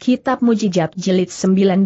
Kitab Mujijat Jelit 19.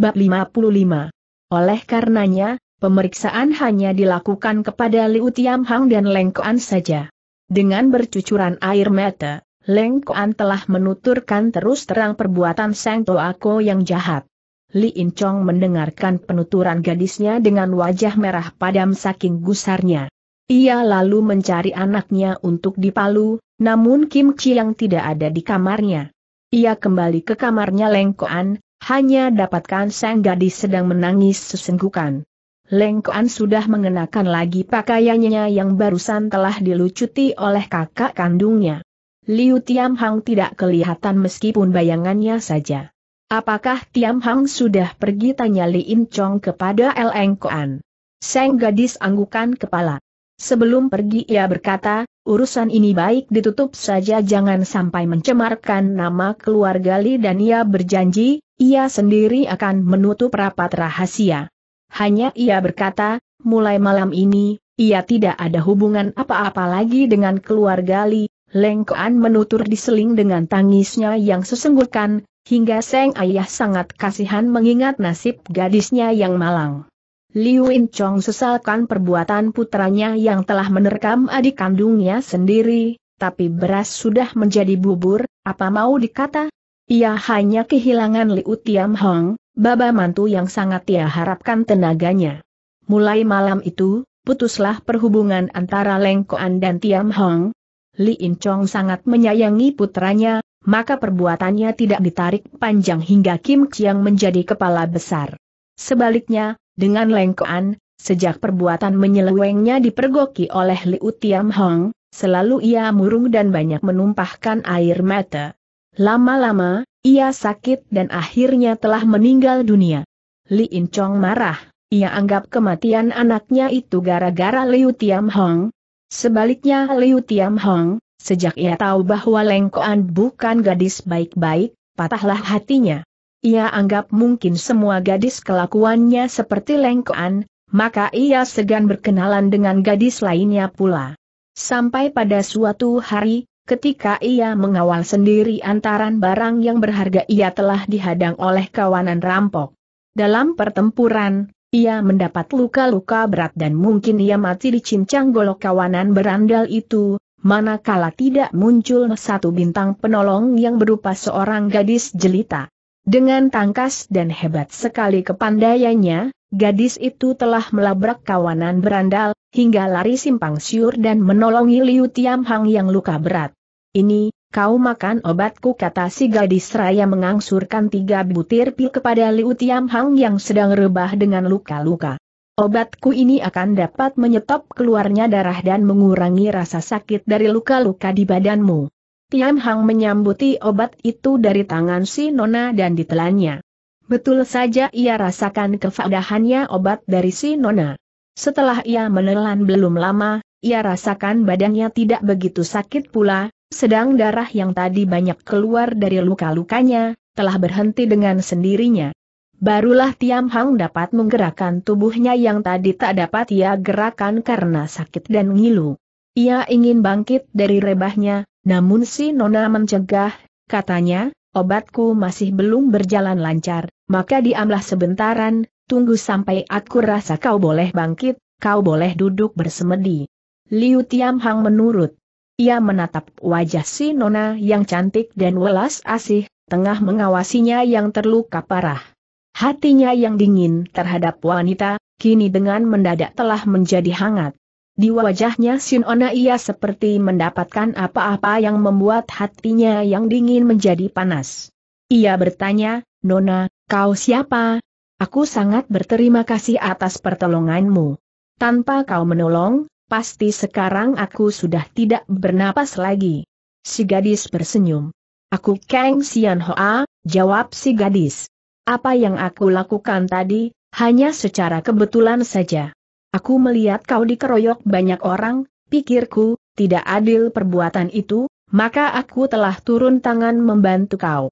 Bab 55. Oleh karenanya, pemeriksaan hanya dilakukan kepada Liu Tiam Hang dan Leng Kuan saja. Dengan bercucuran air mata, Leng Kuan telah menuturkan terus terang perbuatan Sang Toako yang jahat. Li In mendengarkan penuturan gadisnya dengan wajah merah padam saking gusarnya. Ia lalu mencari anaknya untuk dipalu, namun Kim Chi yang tidak ada di kamarnya. Ia kembali ke kamarnya Lengkoan, hanya dapatkan sang gadis sedang menangis sesenggukan. Lengkoan sudah mengenakan lagi pakaiannya yang barusan telah dilucuti oleh kakak kandungnya. Liu Tiam Hang tidak kelihatan meskipun bayangannya saja. Apakah Tiam Hang sudah pergi tanya Li In Chong kepada Lengkoan? Sang gadis anggukan kepala. Sebelum pergi ia berkata, urusan ini baik ditutup saja jangan sampai mencemarkan nama keluarga Li dan ia berjanji, ia sendiri akan menutup rapat rahasia. Hanya ia berkata, mulai malam ini, ia tidak ada hubungan apa-apa lagi dengan keluarga Li, Lengkoan menutur diseling dengan tangisnya yang sesenggukan, hingga Seng Ayah sangat kasihan mengingat nasib gadisnya yang malang. Liu In Chong sesalkan perbuatan putranya yang telah menerkam adik kandungnya sendiri, tapi beras sudah menjadi bubur, apa mau dikata? Ia hanya kehilangan Liu Tiam Hong, baba mantu yang sangat ia harapkan tenaganya. Mulai malam itu, putuslah perhubungan antara Leng Koan dan Tiam Hong. Li In Chong sangat menyayangi putranya, maka perbuatannya tidak ditarik panjang hingga Kim Chiang menjadi kepala besar. Sebaliknya, dengan lengkoan, sejak perbuatan menyelewengnya dipergoki oleh Liu Tiam Hong, selalu ia murung dan banyak menumpahkan air mata. Lama-lama, ia sakit dan akhirnya telah meninggal dunia. Li In Chong marah, ia anggap kematian anaknya itu gara-gara Liu Tiam Hong. Sebaliknya Liu Tiam Hong, sejak ia tahu bahwa Lengkoan bukan gadis baik-baik, patahlah hatinya. Ia anggap mungkin semua gadis kelakuannya seperti lengkoan, maka ia segan berkenalan dengan gadis lainnya pula. Sampai pada suatu hari, ketika ia mengawal sendiri antaran barang yang berharga ia telah dihadang oleh kawanan rampok. Dalam pertempuran, ia mendapat luka-luka berat dan mungkin ia mati dicincang golok kawanan berandal itu, manakala tidak muncul satu bintang penolong yang berupa seorang gadis jelita. Dengan tangkas dan hebat sekali kepandaiannya, gadis itu telah melabrak kawanan berandal, hingga lari simpang siur dan menolongi Liu Hang yang luka berat. Ini, kau makan obatku kata si gadis raya mengangsurkan tiga butir pil kepada Liu Hang yang sedang rebah dengan luka-luka. Obatku ini akan dapat menyetop keluarnya darah dan mengurangi rasa sakit dari luka-luka di badanmu. Tian Hang menyambuti obat itu dari tangan si Nona dan ditelannya. Betul saja ia rasakan kefadahannya obat dari si Nona. Setelah ia menelan belum lama, ia rasakan badannya tidak begitu sakit pula, sedang darah yang tadi banyak keluar dari luka-lukanya, telah berhenti dengan sendirinya. Barulah Tiam Hang dapat menggerakkan tubuhnya yang tadi tak dapat ia gerakan karena sakit dan ngilu. Ia ingin bangkit dari rebahnya, namun si Nona mencegah, katanya, obatku masih belum berjalan lancar, maka diamlah sebentaran, tunggu sampai aku rasa kau boleh bangkit, kau boleh duduk bersemedi. Liu Tiam Hang menurut. Ia menatap wajah si Nona yang cantik dan welas asih, tengah mengawasinya yang terluka parah. Hatinya yang dingin terhadap wanita, kini dengan mendadak telah menjadi hangat. Di wajahnya Ona ia seperti mendapatkan apa-apa yang membuat hatinya yang dingin menjadi panas. Ia bertanya, Nona, kau siapa? Aku sangat berterima kasih atas pertolonganmu. Tanpa kau menolong, pasti sekarang aku sudah tidak bernapas lagi. Si gadis bersenyum. Aku Kang Sian Hoa, jawab si gadis. Apa yang aku lakukan tadi, hanya secara kebetulan saja. Aku melihat kau dikeroyok banyak orang, pikirku, tidak adil perbuatan itu, maka aku telah turun tangan membantu kau.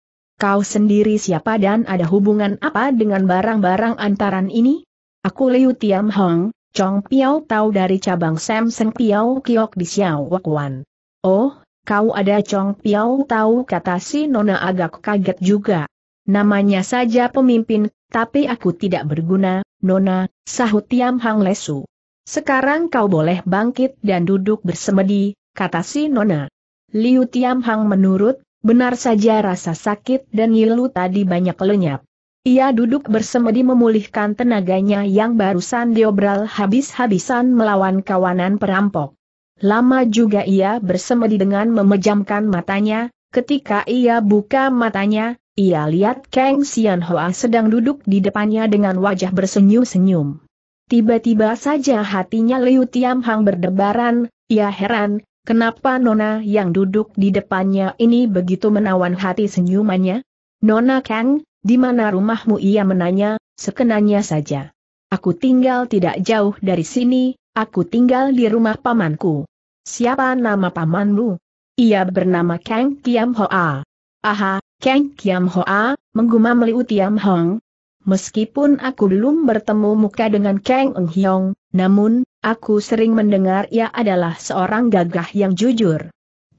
Kau sendiri siapa dan ada hubungan apa dengan barang-barang antaran ini? Aku Liu Tiam Hong, Chong Piao Tau dari cabang Samsung Piao Kiok di Xiao Wakuan. Oh, kau ada Chong Piao Tau? kata si Nona agak kaget juga. Namanya saja pemimpin tapi aku tidak berguna, Nona, sahut Tiam Hang Lesu. Sekarang kau boleh bangkit dan duduk bersemedi, kata si Nona. Liu Tiam Hang menurut, benar saja rasa sakit dan ngilu tadi banyak lenyap. Ia duduk bersemedi memulihkan tenaganya yang barusan diobral habis-habisan melawan kawanan perampok. Lama juga ia bersemedi dengan memejamkan matanya, ketika ia buka matanya, ia lihat Kang Sian Hoa sedang duduk di depannya dengan wajah bersenyum-senyum. Tiba-tiba saja hatinya Liu Tiam Hang berdebaran, ia ya heran, kenapa Nona yang duduk di depannya ini begitu menawan hati senyumannya? Nona Kang, di mana rumahmu ia menanya, sekenanya saja. Aku tinggal tidak jauh dari sini, aku tinggal di rumah pamanku. Siapa nama pamanmu? Ia bernama Kang Kiam Hoa. Aha, Kang Kiam Hoa, menggumam Liu Tiam Hong. Meskipun aku belum bertemu muka dengan Kang Eng Hiong, namun, aku sering mendengar ia adalah seorang gagah yang jujur.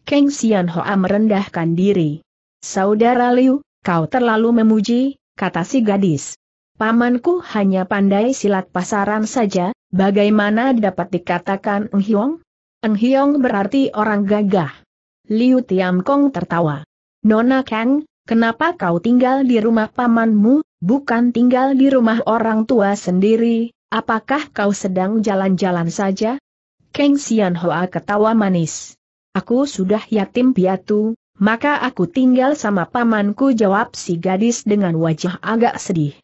Kang Sian Hoa merendahkan diri. Saudara Liu, kau terlalu memuji, kata si gadis. Pamanku hanya pandai silat pasaran saja, bagaimana dapat dikatakan Eng Hiong? Eng Hiong berarti orang gagah. Liu Tiam Kong tertawa. Nona Kang, kenapa kau tinggal di rumah pamanmu, bukan tinggal di rumah orang tua sendiri, apakah kau sedang jalan-jalan saja? Kang Sian Hoa ketawa manis. Aku sudah yatim piatu, maka aku tinggal sama pamanku jawab si gadis dengan wajah agak sedih.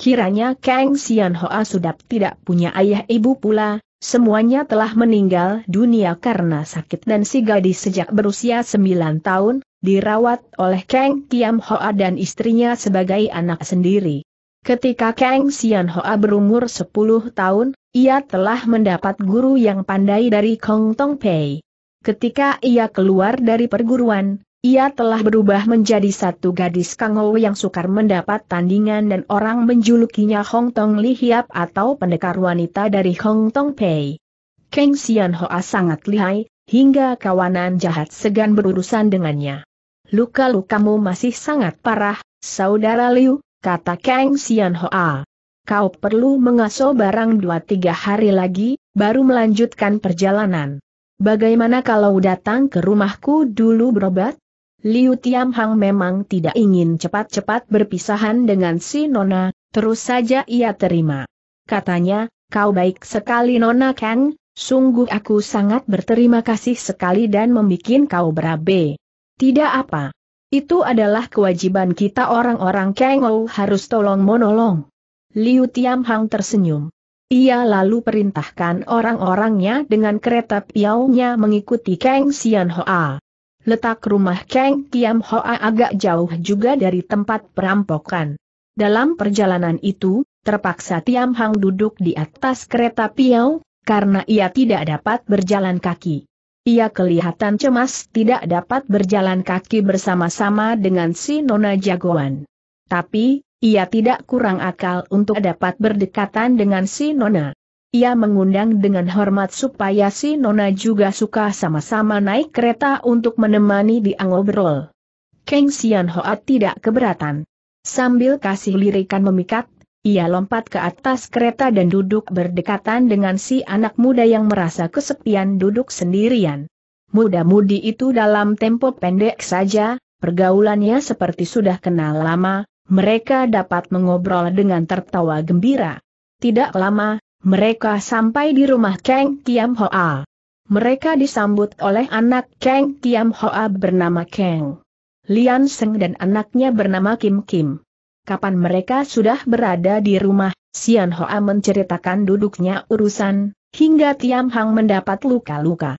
Kiranya Kang Sian Hoa sudah tidak punya ayah ibu pula, Semuanya telah meninggal dunia karena sakit dan si gadis sejak berusia 9 tahun, dirawat oleh Kang Kiam Hoa dan istrinya sebagai anak sendiri. Ketika Kang Sian Hoa berumur 10 tahun, ia telah mendapat guru yang pandai dari Kong Tong Pei. Ketika ia keluar dari perguruan, ia telah berubah menjadi satu gadis kangou yang sukar mendapat tandingan dan orang menjulukinya Hong Tong Li Hiap atau pendekar wanita dari Hong Tong Pei. Keng Xian Hoa sangat lihai, hingga kawanan jahat segan berurusan dengannya. Luka-lukamu masih sangat parah, saudara Liu, kata Keng Xian Hoa. Kau perlu mengasuh barang dua tiga hari lagi, baru melanjutkan perjalanan. Bagaimana kalau datang ke rumahku dulu berobat? Liu Tianhang memang tidak ingin cepat-cepat berpisahan dengan si Nona, terus saja ia terima. Katanya, kau baik sekali Nona Kang, sungguh aku sangat berterima kasih sekali dan membuat kau berabe. Tidak apa. Itu adalah kewajiban kita orang-orang Kang Ou harus tolong menolong. Liu Tianhang tersenyum. Ia lalu perintahkan orang-orangnya dengan kereta piaunya mengikuti Kang Xianhua. Letak rumah Kang Kiam Hoa agak jauh juga dari tempat perampokan. Dalam perjalanan itu, terpaksa Tiam Hang duduk di atas kereta Piau, karena ia tidak dapat berjalan kaki. Ia kelihatan cemas tidak dapat berjalan kaki bersama-sama dengan si Nona Jagoan. Tapi, ia tidak kurang akal untuk dapat berdekatan dengan si Nona. Ia mengundang dengan hormat supaya si Nona juga suka sama-sama naik kereta untuk menemani di ngobrol. Keng Sian Hoa tidak keberatan. Sambil kasih lirikan memikat, ia lompat ke atas kereta dan duduk berdekatan dengan si anak muda yang merasa kesepian duduk sendirian. Muda-mudi itu dalam tempo pendek saja, pergaulannya seperti sudah kenal lama, mereka dapat mengobrol dengan tertawa gembira. Tidak lama, mereka sampai di rumah Kang Tiam Hoa. Mereka disambut oleh anak Kang Tiam Hoa bernama Kang Lian Seng dan anaknya bernama Kim Kim. Kapan mereka sudah berada di rumah, Sian Hoa menceritakan duduknya urusan, hingga Tiam Hang mendapat luka-luka.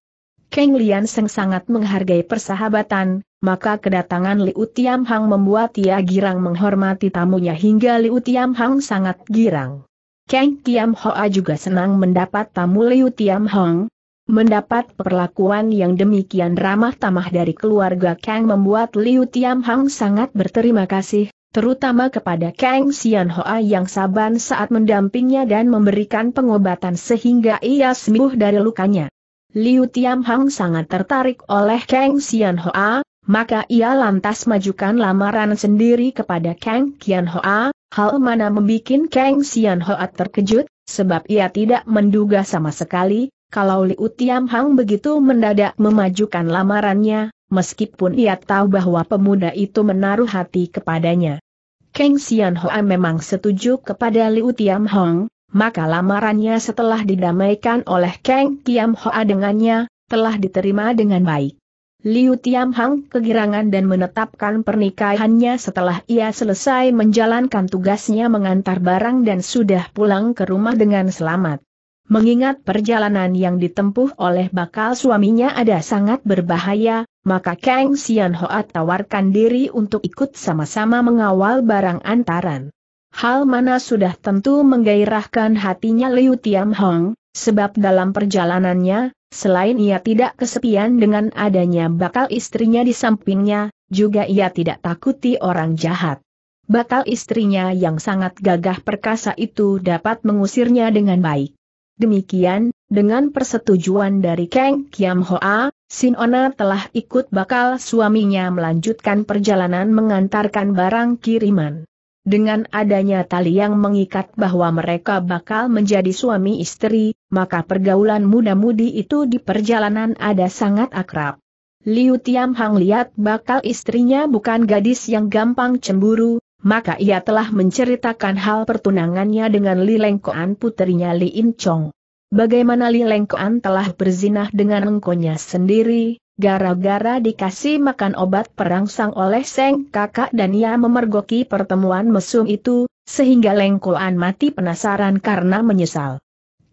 Kang Lian Seng sangat menghargai persahabatan, maka kedatangan Liu Tiam Hang membuat ia girang menghormati tamunya hingga Liu Tiam Hang sangat girang. Kang Kiam Hoa juga senang mendapat tamu Liu Tiam Hong. Mendapat perlakuan yang demikian ramah tamah dari keluarga Kang membuat Liu Tiam Hong sangat berterima kasih, terutama kepada Kang Xian Hoa yang saban saat mendampingnya dan memberikan pengobatan sehingga ia sembuh dari lukanya. Liu Tiam Hong sangat tertarik oleh Kang Xian Hoa, maka ia lantas majukan lamaran sendiri kepada Kang Kian Hoa, Hal mana membuat Kang Sian Hoa terkejut, sebab ia tidak menduga sama sekali, kalau Liu Tiam Hang begitu mendadak memajukan lamarannya, meskipun ia tahu bahwa pemuda itu menaruh hati kepadanya. Kang Sian Hoa memang setuju kepada Liu Tiam Hang, maka lamarannya setelah didamaikan oleh Kang Tiam Hoa dengannya, telah diterima dengan baik. Liu Tianhang kegirangan dan menetapkan pernikahannya setelah ia selesai menjalankan tugasnya mengantar barang dan sudah pulang ke rumah dengan selamat. Mengingat perjalanan yang ditempuh oleh bakal suaminya ada sangat berbahaya, maka Kang Xian Hoa tawarkan diri untuk ikut sama-sama mengawal barang antaran. Hal mana sudah tentu menggairahkan hatinya Liu Tianhang, sebab dalam perjalanannya, Selain ia tidak kesepian dengan adanya bakal istrinya di sampingnya, juga ia tidak takuti orang jahat. Bakal istrinya yang sangat gagah perkasa itu dapat mengusirnya dengan baik. Demikian, dengan persetujuan dari Kang Kiam Hoa, Sin Sinona telah ikut bakal suaminya melanjutkan perjalanan mengantarkan barang kiriman. Dengan adanya tali yang mengikat bahwa mereka bakal menjadi suami istri, maka pergaulan muda-mudi itu di perjalanan ada sangat akrab. Liu Tiam Hang lihat bakal istrinya bukan gadis yang gampang cemburu, maka ia telah menceritakan hal pertunangannya dengan Li Lengkoan puterinya Li In Chong. Bagaimana Li Lengkoan telah berzinah dengan engkonya sendiri, gara-gara dikasih makan obat perangsang oleh Seng kakak dan ia memergoki pertemuan mesum itu, sehingga Lengkoan mati penasaran karena menyesal.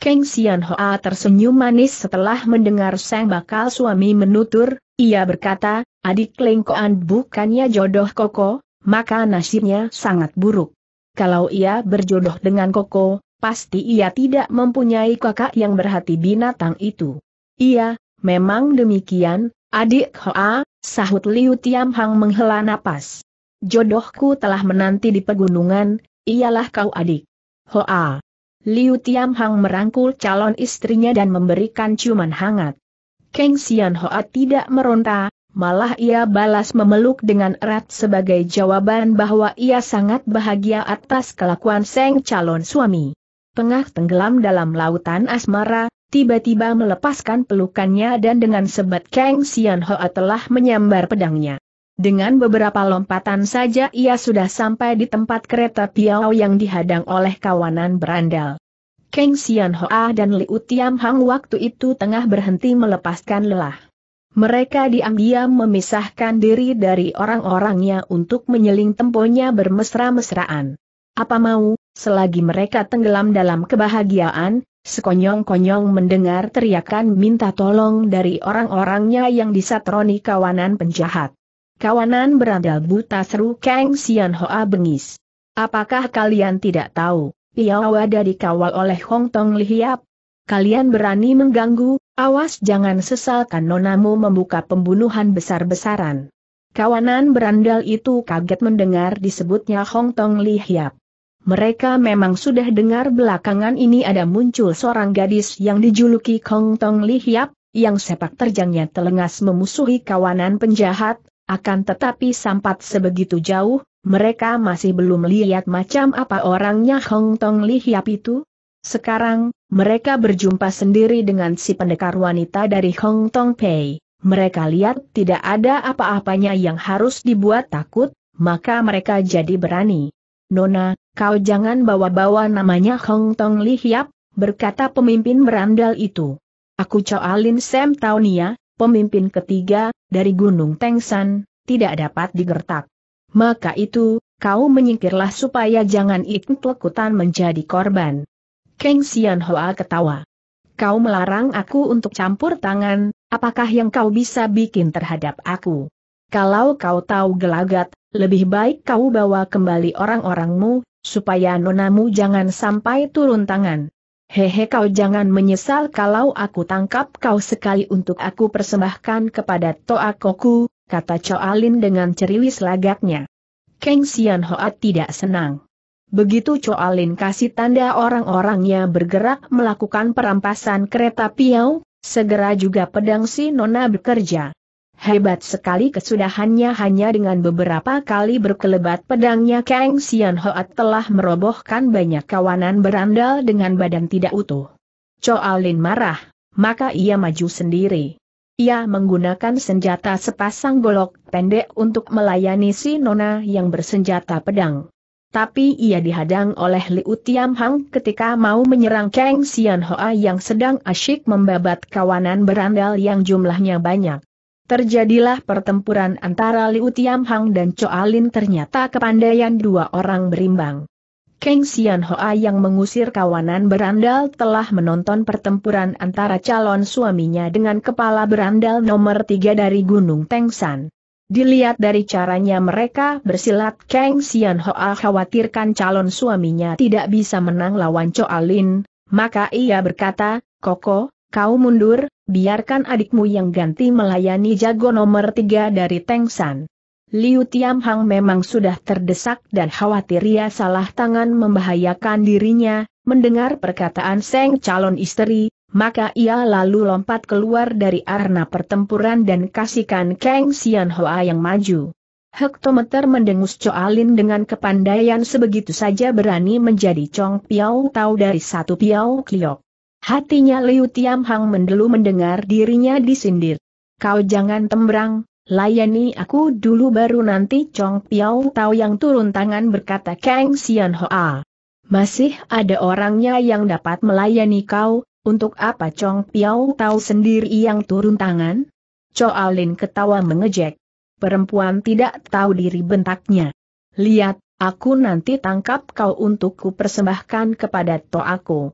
Keng Sian Hoa tersenyum manis setelah mendengar Seng bakal suami menutur, ia berkata, adik Lengkoan bukannya jodoh Koko, maka nasibnya sangat buruk. Kalau ia berjodoh dengan Koko, pasti ia tidak mempunyai kakak yang berhati binatang itu. Iya, memang demikian, Adik Hoa, sahut Liu Tiam Hang menghela napas. Jodohku telah menanti di pegunungan, ialah kau adik. Hoa. Liu Tiam Hang merangkul calon istrinya dan memberikan ciuman hangat. Keng Xian Hoa tidak meronta, malah ia balas memeluk dengan erat sebagai jawaban bahwa ia sangat bahagia atas kelakuan Seng calon suami. Tengah tenggelam dalam lautan asmara, tiba-tiba melepaskan pelukannya dan dengan sebat Kang Sian Hoa telah menyambar pedangnya. Dengan beberapa lompatan saja ia sudah sampai di tempat kereta Piao yang dihadang oleh kawanan berandal. Kang Sian Hoa dan Liu Tiam Hang waktu itu tengah berhenti melepaskan lelah. Mereka diam-diam memisahkan diri dari orang-orangnya untuk menyeling temponya bermesra-mesraan. Apa mau, selagi mereka tenggelam dalam kebahagiaan, Sekonyong-konyong mendengar teriakan minta tolong dari orang-orangnya yang disatroni kawanan penjahat. Kawanan berandal buta seru Kang Sian Hoa bengis. Apakah kalian tidak tahu, Piao Wada dikawal oleh Hong Tong Lihiap? Kalian berani mengganggu, awas jangan sesalkan nonamu membuka pembunuhan besar-besaran. Kawanan berandal itu kaget mendengar disebutnya Hong Tong Li mereka memang sudah dengar belakangan ini ada muncul seorang gadis yang dijuluki Kong Tong Li Hiap, yang sepak terjangnya telengas memusuhi kawanan penjahat, akan tetapi sampat sebegitu jauh, mereka masih belum lihat macam apa orangnya Hong Tong Li Hiap itu. Sekarang, mereka berjumpa sendiri dengan si pendekar wanita dari Hong Tong Pei. Mereka lihat tidak ada apa-apanya yang harus dibuat takut, maka mereka jadi berani. Nona, Kau jangan bawa-bawa namanya Hong Tong Li Hiap, berkata pemimpin berandal itu. Aku Alin Sam Taunia, pemimpin ketiga, dari Gunung Tengsan, tidak dapat digertak. Maka itu, kau menyingkirlah supaya jangan ikut-lekutan menjadi korban. Keng Sian Hoa ketawa. Kau melarang aku untuk campur tangan, apakah yang kau bisa bikin terhadap aku? Kalau kau tahu gelagat, lebih baik kau bawa kembali orang-orangmu, supaya nonamu jangan sampai turun tangan. Hehe kau jangan menyesal kalau aku tangkap kau sekali untuk aku persembahkan kepada Toa Koku. kata Lin dengan ceriwis lagaknya. Keng Sian Hoat tidak senang. Begitu Lin kasih tanda orang-orangnya bergerak melakukan perampasan kereta Piau, segera juga pedang si Nona bekerja. Hebat sekali kesudahannya hanya dengan beberapa kali berkelebat pedangnya Kang Sian Hoat telah merobohkan banyak kawanan berandal dengan badan tidak utuh. Choa Lin marah, maka ia maju sendiri. Ia menggunakan senjata sepasang golok pendek untuk melayani si nona yang bersenjata pedang. Tapi ia dihadang oleh Liu Tiam Hang ketika mau menyerang Kang Sian Hoa yang sedang asyik membabat kawanan berandal yang jumlahnya banyak. Terjadilah pertempuran antara Liu Tianhang dan Choa Lin ternyata kepandaian dua orang berimbang. Kang Xian Hoa yang mengusir kawanan berandal telah menonton pertempuran antara calon suaminya dengan kepala berandal nomor tiga dari Gunung Teng San. Dilihat dari caranya mereka bersilat Kang Xian Hoa khawatirkan calon suaminya tidak bisa menang lawan Choa Lin, maka ia berkata, Koko, kau mundur, biarkan adikmu yang ganti melayani jago nomor tiga dari Tengsan. Liu Tiam memang sudah terdesak dan khawatir ia salah tangan membahayakan dirinya, mendengar perkataan Seng calon istri, maka ia lalu lompat keluar dari arena pertempuran dan kasihkan Kang Xianhua Hoa yang maju. Hektometer mendengus Coalin dengan kepandaian sebegitu saja berani menjadi Chong Piao Tau dari satu Piao Kliok. Hatinya Liu Tiam Hang mendelu mendengar dirinya disindir. Kau jangan tembrang, layani aku dulu baru nanti Chong Piao Tau yang turun tangan berkata Kang Sian Hoa. Masih ada orangnya yang dapat melayani kau, untuk apa Chong Piao Tau sendiri yang turun tangan? Choa Lin ketawa mengejek. Perempuan tidak tahu diri bentaknya. Lihat, aku nanti tangkap kau untuk kupersembahkan persembahkan kepada aku.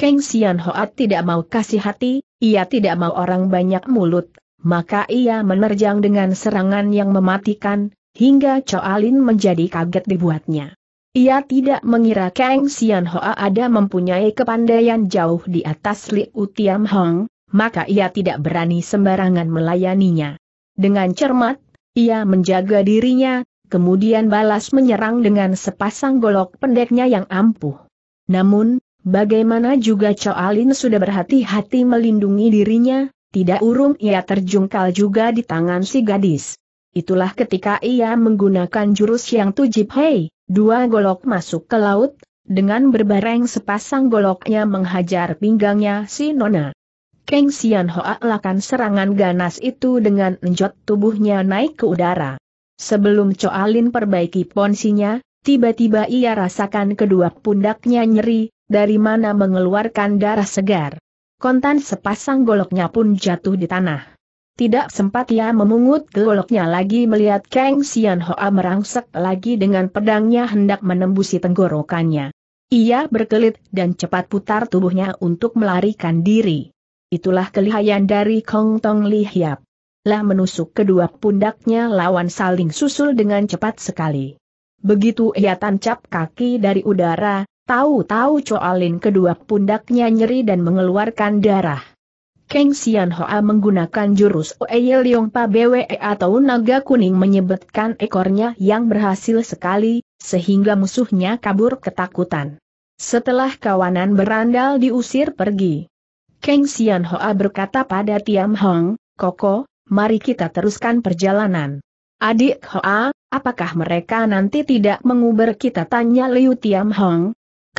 Keng Sian Hoat tidak mau kasih hati, ia tidak mau orang banyak mulut, maka ia menerjang dengan serangan yang mematikan, hingga Coalin menjadi kaget dibuatnya. Ia tidak mengira Kang Sian Hoa ada mempunyai kepandaian jauh di atas Liu Tiam Hong, maka ia tidak berani sembarangan melayaninya. Dengan cermat, ia menjaga dirinya, kemudian balas menyerang dengan sepasang golok pendeknya yang ampuh. Namun, Bagaimana juga Alin sudah berhati-hati melindungi dirinya, tidak urung ia terjungkal juga di tangan si gadis. Itulah ketika ia menggunakan jurus yang tujib hei, dua golok masuk ke laut, dengan berbareng sepasang goloknya menghajar pinggangnya si Nona. Keng Sian Hoa lakan serangan ganas itu dengan enjot tubuhnya naik ke udara. Sebelum Alin perbaiki ponsinya, tiba-tiba ia rasakan kedua pundaknya nyeri, dari mana mengeluarkan darah segar. Kontan sepasang goloknya pun jatuh di tanah. Tidak sempat ia memungut goloknya lagi melihat Kang Sian Hoa merangsek lagi dengan pedangnya hendak menembusi tenggorokannya. Ia berkelit dan cepat putar tubuhnya untuk melarikan diri. Itulah kelihayan dari Kong Tong Li Hiap. Lah menusuk kedua pundaknya lawan saling susul dengan cepat sekali. Begitu ia tancap kaki dari udara, Tahu-tahu Coalin kedua pundaknya nyeri dan mengeluarkan darah. Keng Xian Hoa menggunakan jurus Oeye Leong Pa Bwe atau naga kuning menyebutkan ekornya yang berhasil sekali, sehingga musuhnya kabur ketakutan. Setelah kawanan berandal diusir pergi, Keng Xian Hoa berkata pada Tiam Hong, Koko, mari kita teruskan perjalanan. Adik Hoa, apakah mereka nanti tidak menguber kita tanya Liu Tiam Hong,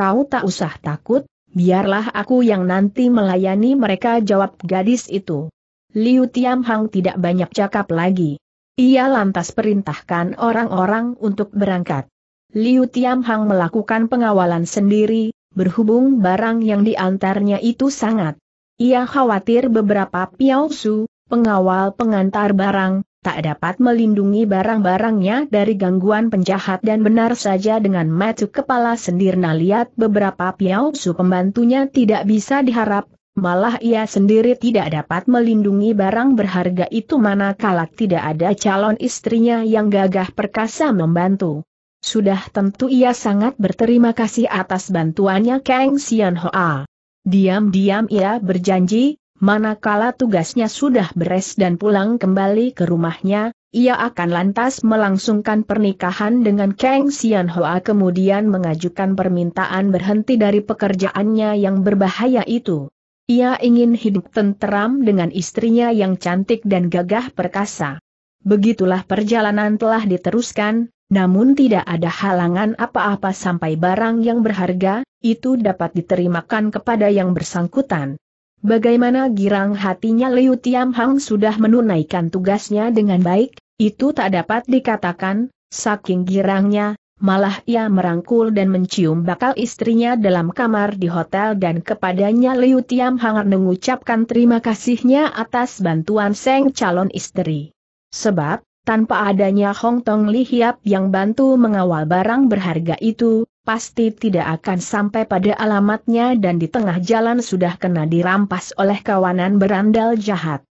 Kau tak usah takut, biarlah aku yang nanti melayani mereka jawab gadis itu. Liu Tiam Hang tidak banyak cakap lagi. Ia lantas perintahkan orang-orang untuk berangkat. Liu Tiam Hang melakukan pengawalan sendiri, berhubung barang yang diantarnya itu sangat. Ia khawatir beberapa piausu, pengawal pengantar barang, tak dapat melindungi barang-barangnya dari gangguan penjahat dan benar saja dengan matu kepala sendirna lihat beberapa piau piausu pembantunya tidak bisa diharap, malah ia sendiri tidak dapat melindungi barang berharga itu manakala tidak ada calon istrinya yang gagah perkasa membantu. Sudah tentu ia sangat berterima kasih atas bantuannya Kang Sian Hoa. Diam-diam ia berjanji, manakala tugasnya sudah beres dan pulang kembali ke rumahnya, ia akan lantas melangsungkan pernikahan dengan Kang Xianhua Hoa kemudian mengajukan permintaan berhenti dari pekerjaannya yang berbahaya itu. Ia ingin hidup tenteram dengan istrinya yang cantik dan gagah perkasa. Begitulah perjalanan telah diteruskan, namun tidak ada halangan apa-apa sampai barang yang berharga, itu dapat diterimakan kepada yang bersangkutan. Bagaimana girang hatinya Liu Tiam Hang sudah menunaikan tugasnya dengan baik, itu tak dapat dikatakan, saking girangnya, malah ia merangkul dan mencium bakal istrinya dalam kamar di hotel dan kepadanya Liu Tiam Hangar mengucapkan terima kasihnya atas bantuan Seng calon istri. Sebab, tanpa adanya Hong Tong Li Hiap yang bantu mengawal barang berharga itu, pasti tidak akan sampai pada alamatnya dan di tengah jalan sudah kena dirampas oleh kawanan berandal jahat.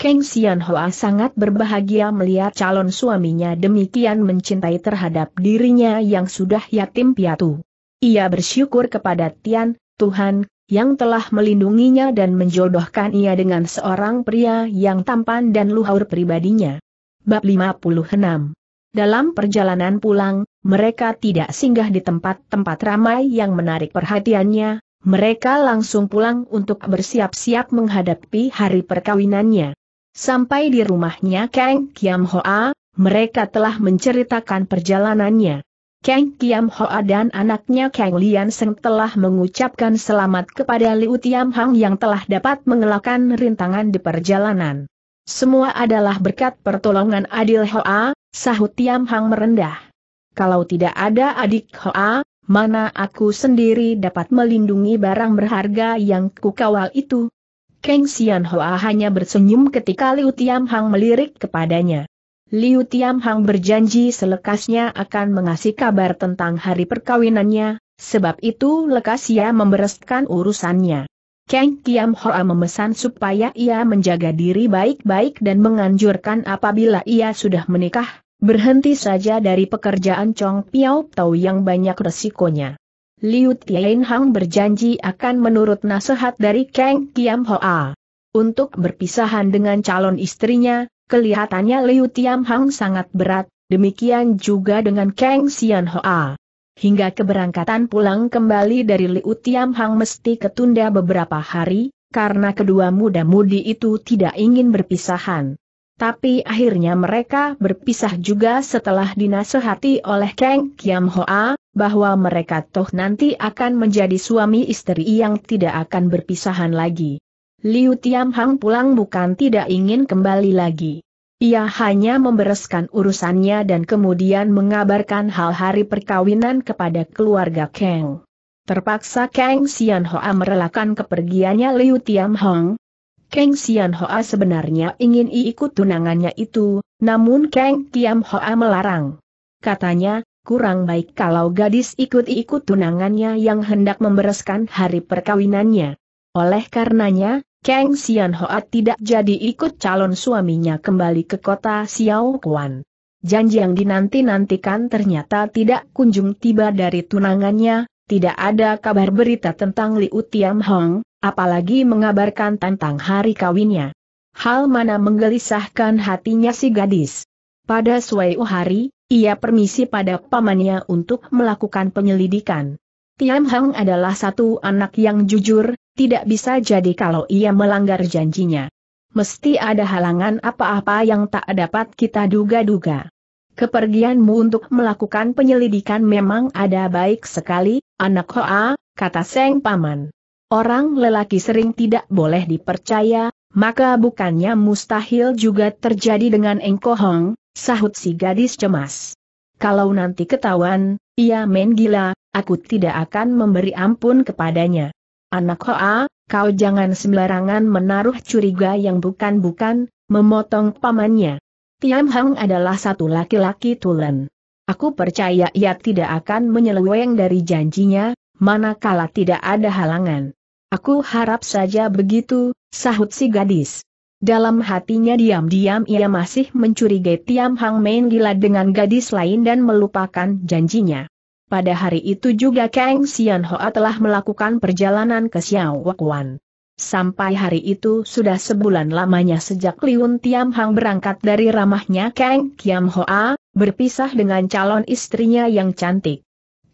Kang Xianhua Hoa sangat berbahagia melihat calon suaminya demikian mencintai terhadap dirinya yang sudah yatim piatu. Ia bersyukur kepada Tian, Tuhan, yang telah melindunginya dan menjodohkan ia dengan seorang pria yang tampan dan luhur pribadinya. Bab 56 Dalam perjalanan pulang, mereka tidak singgah di tempat-tempat ramai yang menarik perhatiannya, mereka langsung pulang untuk bersiap-siap menghadapi hari perkawinannya. Sampai di rumahnya Kang Kiam Hoa, mereka telah menceritakan perjalanannya. Kang Kiam Hoa dan anaknya Kang Lian Seng telah mengucapkan selamat kepada Liu Tiam Hang yang telah dapat mengelakkan rintangan di perjalanan. Semua adalah berkat pertolongan adil Hoa, sahut Tiam Hang merendah kalau tidak ada adik Hoa, mana aku sendiri dapat melindungi barang berharga yang kukawal itu? Kang Xian Hoa hanya bersenyum ketika Liu Tiam Hang melirik kepadanya. Liu Tiam Hang berjanji selekasnya akan mengasih kabar tentang hari perkawinannya, sebab itu lekas ia membereskan urusannya. Kang Kiam Hoa memesan supaya ia menjaga diri baik-baik dan menganjurkan apabila ia sudah menikah, Berhenti saja dari pekerjaan Chong Piao Tau yang banyak resikonya. Liu Tien Hang berjanji akan menurut nasihat dari Kang Kiam Hoa. Untuk berpisahan dengan calon istrinya, kelihatannya Liu Tiam Hang sangat berat, demikian juga dengan Kang Xian Hoa. Hingga keberangkatan pulang kembali dari Liu Tiam Hang mesti ketunda beberapa hari, karena kedua muda-mudi itu tidak ingin berpisahan. Tapi akhirnya mereka berpisah juga setelah dinasehati oleh Kang Kiam Hoa, bahwa mereka toh nanti akan menjadi suami istri yang tidak akan berpisahan lagi. Liu Tiam Hang pulang bukan tidak ingin kembali lagi. Ia hanya membereskan urusannya dan kemudian mengabarkan hal hari perkawinan kepada keluarga Kang. Terpaksa Kang Xian Hoa merelakan kepergiannya Liu Tiam Hang, Kang Sian Hoa sebenarnya ingin ikut tunangannya itu, namun Kang Kiam Hoa melarang. Katanya, kurang baik kalau gadis ikut-ikut tunangannya yang hendak membereskan hari perkawinannya. Oleh karenanya, Kang Sian Hoa tidak jadi ikut calon suaminya kembali ke kota Xiao Kuan. Janji yang dinanti-nantikan ternyata tidak kunjung tiba dari tunangannya, tidak ada kabar berita tentang Liu Tiam Hong, apalagi mengabarkan tentang hari kawinnya. Hal mana menggelisahkan hatinya si gadis. Pada suatu hari, ia permisi pada pamannya untuk melakukan penyelidikan. Tiam Hong adalah satu anak yang jujur, tidak bisa jadi kalau ia melanggar janjinya. Mesti ada halangan apa-apa yang tak dapat kita duga-duga. Kepergianmu untuk melakukan penyelidikan memang ada baik sekali, Anak Hoa, kata Seng Paman. Orang lelaki sering tidak boleh dipercaya, maka bukannya mustahil juga terjadi dengan Engko Hong, sahut si gadis cemas. Kalau nanti ketahuan, ia main gila, aku tidak akan memberi ampun kepadanya. Anak Hoa, kau jangan sembarangan menaruh curiga yang bukan-bukan, memotong pamannya. Tiam Hang adalah satu laki-laki tulen. Aku percaya ia tidak akan menyeleweng dari janjinya, manakala tidak ada halangan. Aku harap saja begitu, sahut si gadis. Dalam hatinya diam-diam ia masih mencurigai Tiam Hang main gila dengan gadis lain dan melupakan janjinya. Pada hari itu juga Kang Xian Hoa telah melakukan perjalanan ke Xiao Wakuan. Sampai hari itu sudah sebulan lamanya sejak Liun Tiam Hang berangkat dari ramahnya Kang Kiam Hoa, berpisah dengan calon istrinya yang cantik.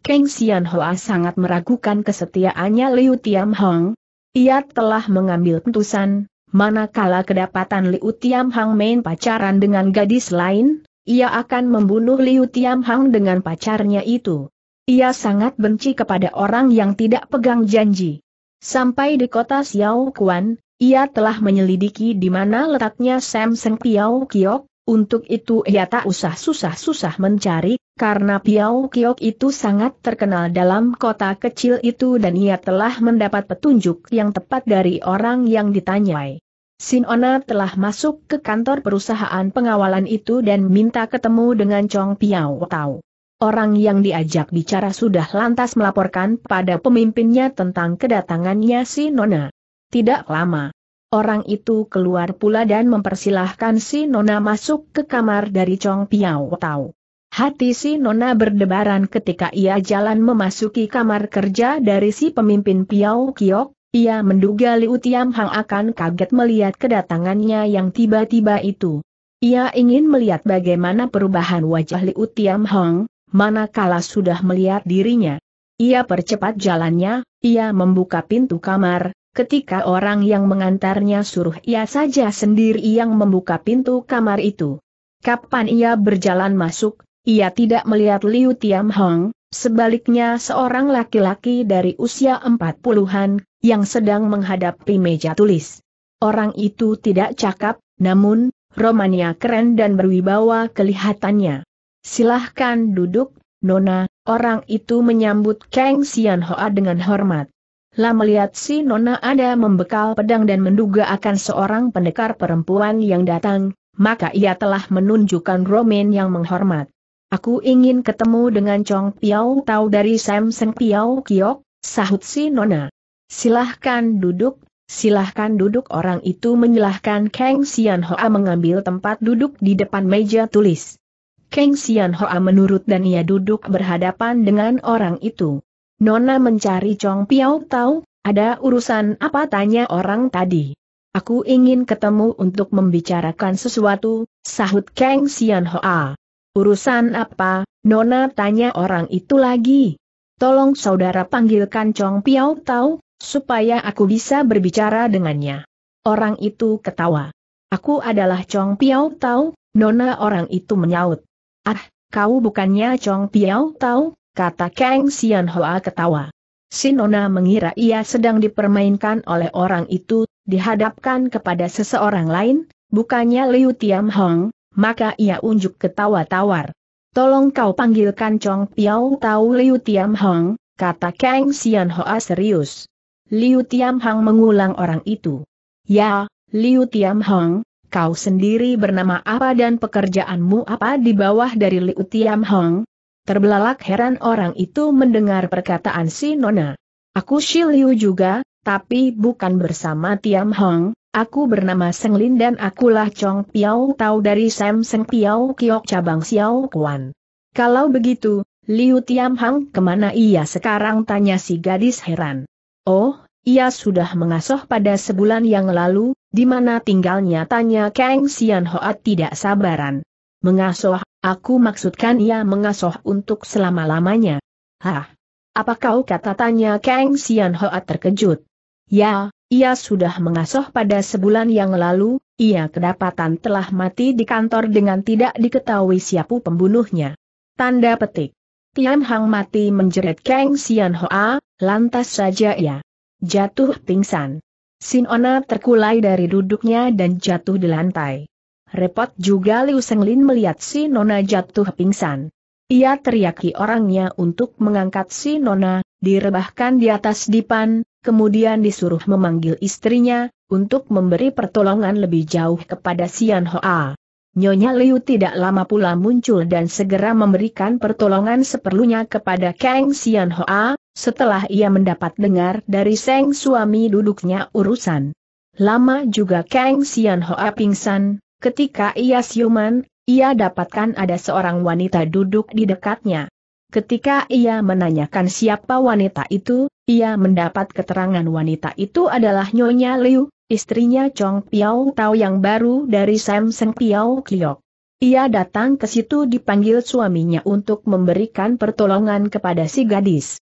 Kang Xian Hoa sangat meragukan kesetiaannya Liu Tiam Hong. Ia telah mengambil keputusan, manakala kedapatan Liu Tiam Hong main pacaran dengan gadis lain, ia akan membunuh Liu Tiam Hong dengan pacarnya itu. Ia sangat benci kepada orang yang tidak pegang janji. Sampai di kota Xiao Kuan, ia telah menyelidiki di mana letaknya Samsung Piao Kiok, untuk itu ia tak usah susah-susah mencari, karena Piau Kiok itu sangat terkenal dalam kota kecil itu dan ia telah mendapat petunjuk yang tepat dari orang yang ditanyai. Sinona telah masuk ke kantor perusahaan pengawalan itu dan minta ketemu dengan Chong Piau Tau. Orang yang diajak bicara sudah lantas melaporkan pada pemimpinnya tentang kedatangannya Sinona. Tidak lama, Orang itu keluar pula dan mempersilahkan si Nona masuk ke kamar dari Chong Piao Tau. Hati si Nona berdebaran ketika ia jalan memasuki kamar kerja dari si pemimpin Piao Kiok, ia menduga Liu Tiam Hang akan kaget melihat kedatangannya yang tiba-tiba itu. Ia ingin melihat bagaimana perubahan wajah Liu Tiam Hang, manakala sudah melihat dirinya. Ia percepat jalannya, ia membuka pintu kamar, ketika orang yang mengantarnya suruh ia saja sendiri yang membuka pintu kamar itu. Kapan ia berjalan masuk, ia tidak melihat Liu Tiam Hong, sebaliknya seorang laki-laki dari usia empat puluhan, yang sedang menghadapi meja tulis. Orang itu tidak cakap, namun, romania keren dan berwibawa kelihatannya. Silahkan duduk, Nona, orang itu menyambut Kang Sian Hoa dengan hormat. Lah melihat si Nona ada membekal pedang dan menduga akan seorang pendekar perempuan yang datang, maka ia telah menunjukkan romen yang menghormat. Aku ingin ketemu dengan Chong Piao Tau dari Sam Seng Piao Kiok, sahut si Nona. Silahkan duduk, silahkan duduk orang itu menyilahkan Kang Sian Hoa mengambil tempat duduk di depan meja tulis. Kang Sian Hoa menurut dan ia duduk berhadapan dengan orang itu. Nona mencari Chong Piao tahu, ada urusan apa tanya orang tadi. Aku ingin ketemu untuk membicarakan sesuatu, sahut Kang Sian Hoa. Urusan apa, Nona tanya orang itu lagi. Tolong saudara panggilkan Chong Piao tahu, supaya aku bisa berbicara dengannya. Orang itu ketawa. Aku adalah Chong Piao tahu, Nona orang itu menyaut. Ah, kau bukannya Chong Piao tahu, kata Kang Sian Hoa ketawa. Sinona mengira ia sedang dipermainkan oleh orang itu, dihadapkan kepada seseorang lain, bukannya Liu Tiam Hong, maka ia unjuk ketawa tawar. Tolong kau panggilkan Chong Piao Tau Liu Tiam Hong, kata Kang Sian Hoa serius. Liu Tiam Hong mengulang orang itu. Ya, Liu Tiam Hong, kau sendiri bernama apa dan pekerjaanmu apa di bawah dari Liu Tiam Hong, Terbelalak heran orang itu mendengar perkataan si Nona. Aku Shi Liu juga, tapi bukan bersama Tiam Hong, aku bernama Seng Lin dan akulah Chong Piao Tau dari Sam Seng Piao Kiok Cabang Xiao Kuan. Kalau begitu, Liu Tiam Hong kemana ia sekarang tanya si gadis heran. Oh, ia sudah mengasuh pada sebulan yang lalu, di mana tinggalnya tanya Kang Sian Hoat tidak sabaran. Mengasuh Aku maksudkan ia mengasuh untuk selama-lamanya. Hah? Apa kau kata tanya Kang Sian Hoa terkejut? Ya, ia sudah mengasuh pada sebulan yang lalu, ia kedapatan telah mati di kantor dengan tidak diketahui siapa pembunuhnya. Tanda petik. Tian Hang mati menjerit Kang Sian Hoa, lantas saja ia jatuh pingsan. Sinona terkulai dari duduknya dan jatuh di lantai. Repot juga Liu Senglin melihat si Nona jatuh pingsan. Ia teriaki orangnya untuk mengangkat si Nona, direbahkan di atas dipan, kemudian disuruh memanggil istrinya, untuk memberi pertolongan lebih jauh kepada Sian Hoa. Nyonya Liu tidak lama pula muncul dan segera memberikan pertolongan seperlunya kepada Kang Sian Hoa, setelah ia mendapat dengar dari sang suami duduknya urusan. Lama juga Kang Sian Hoa pingsan, Ketika ia siuman, ia dapatkan ada seorang wanita duduk di dekatnya. Ketika ia menanyakan siapa wanita itu, ia mendapat keterangan wanita itu adalah Nyonya Liu, istrinya Chong Piao Tao yang baru dari Samsung Piao Kliok. Ia datang ke situ dipanggil suaminya untuk memberikan pertolongan kepada si gadis.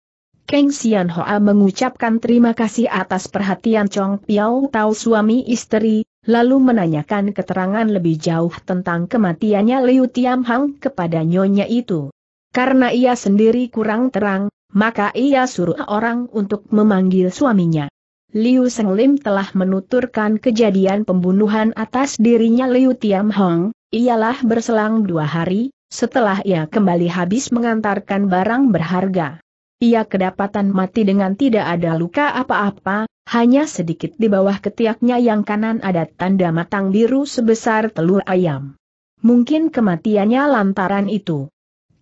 Keng Xian Hoa mengucapkan terima kasih atas perhatian Chong Piao Tau suami istri, lalu menanyakan keterangan lebih jauh tentang kematiannya Liu Tiam Hang kepada nyonya itu. Karena ia sendiri kurang terang, maka ia suruh orang untuk memanggil suaminya. Liu Lim telah menuturkan kejadian pembunuhan atas dirinya Liu Tiam Hong, ialah berselang dua hari, setelah ia kembali habis mengantarkan barang berharga. Ia kedapatan mati dengan tidak ada luka apa-apa, hanya sedikit di bawah ketiaknya yang kanan ada tanda matang biru sebesar telur ayam. Mungkin kematiannya lantaran itu.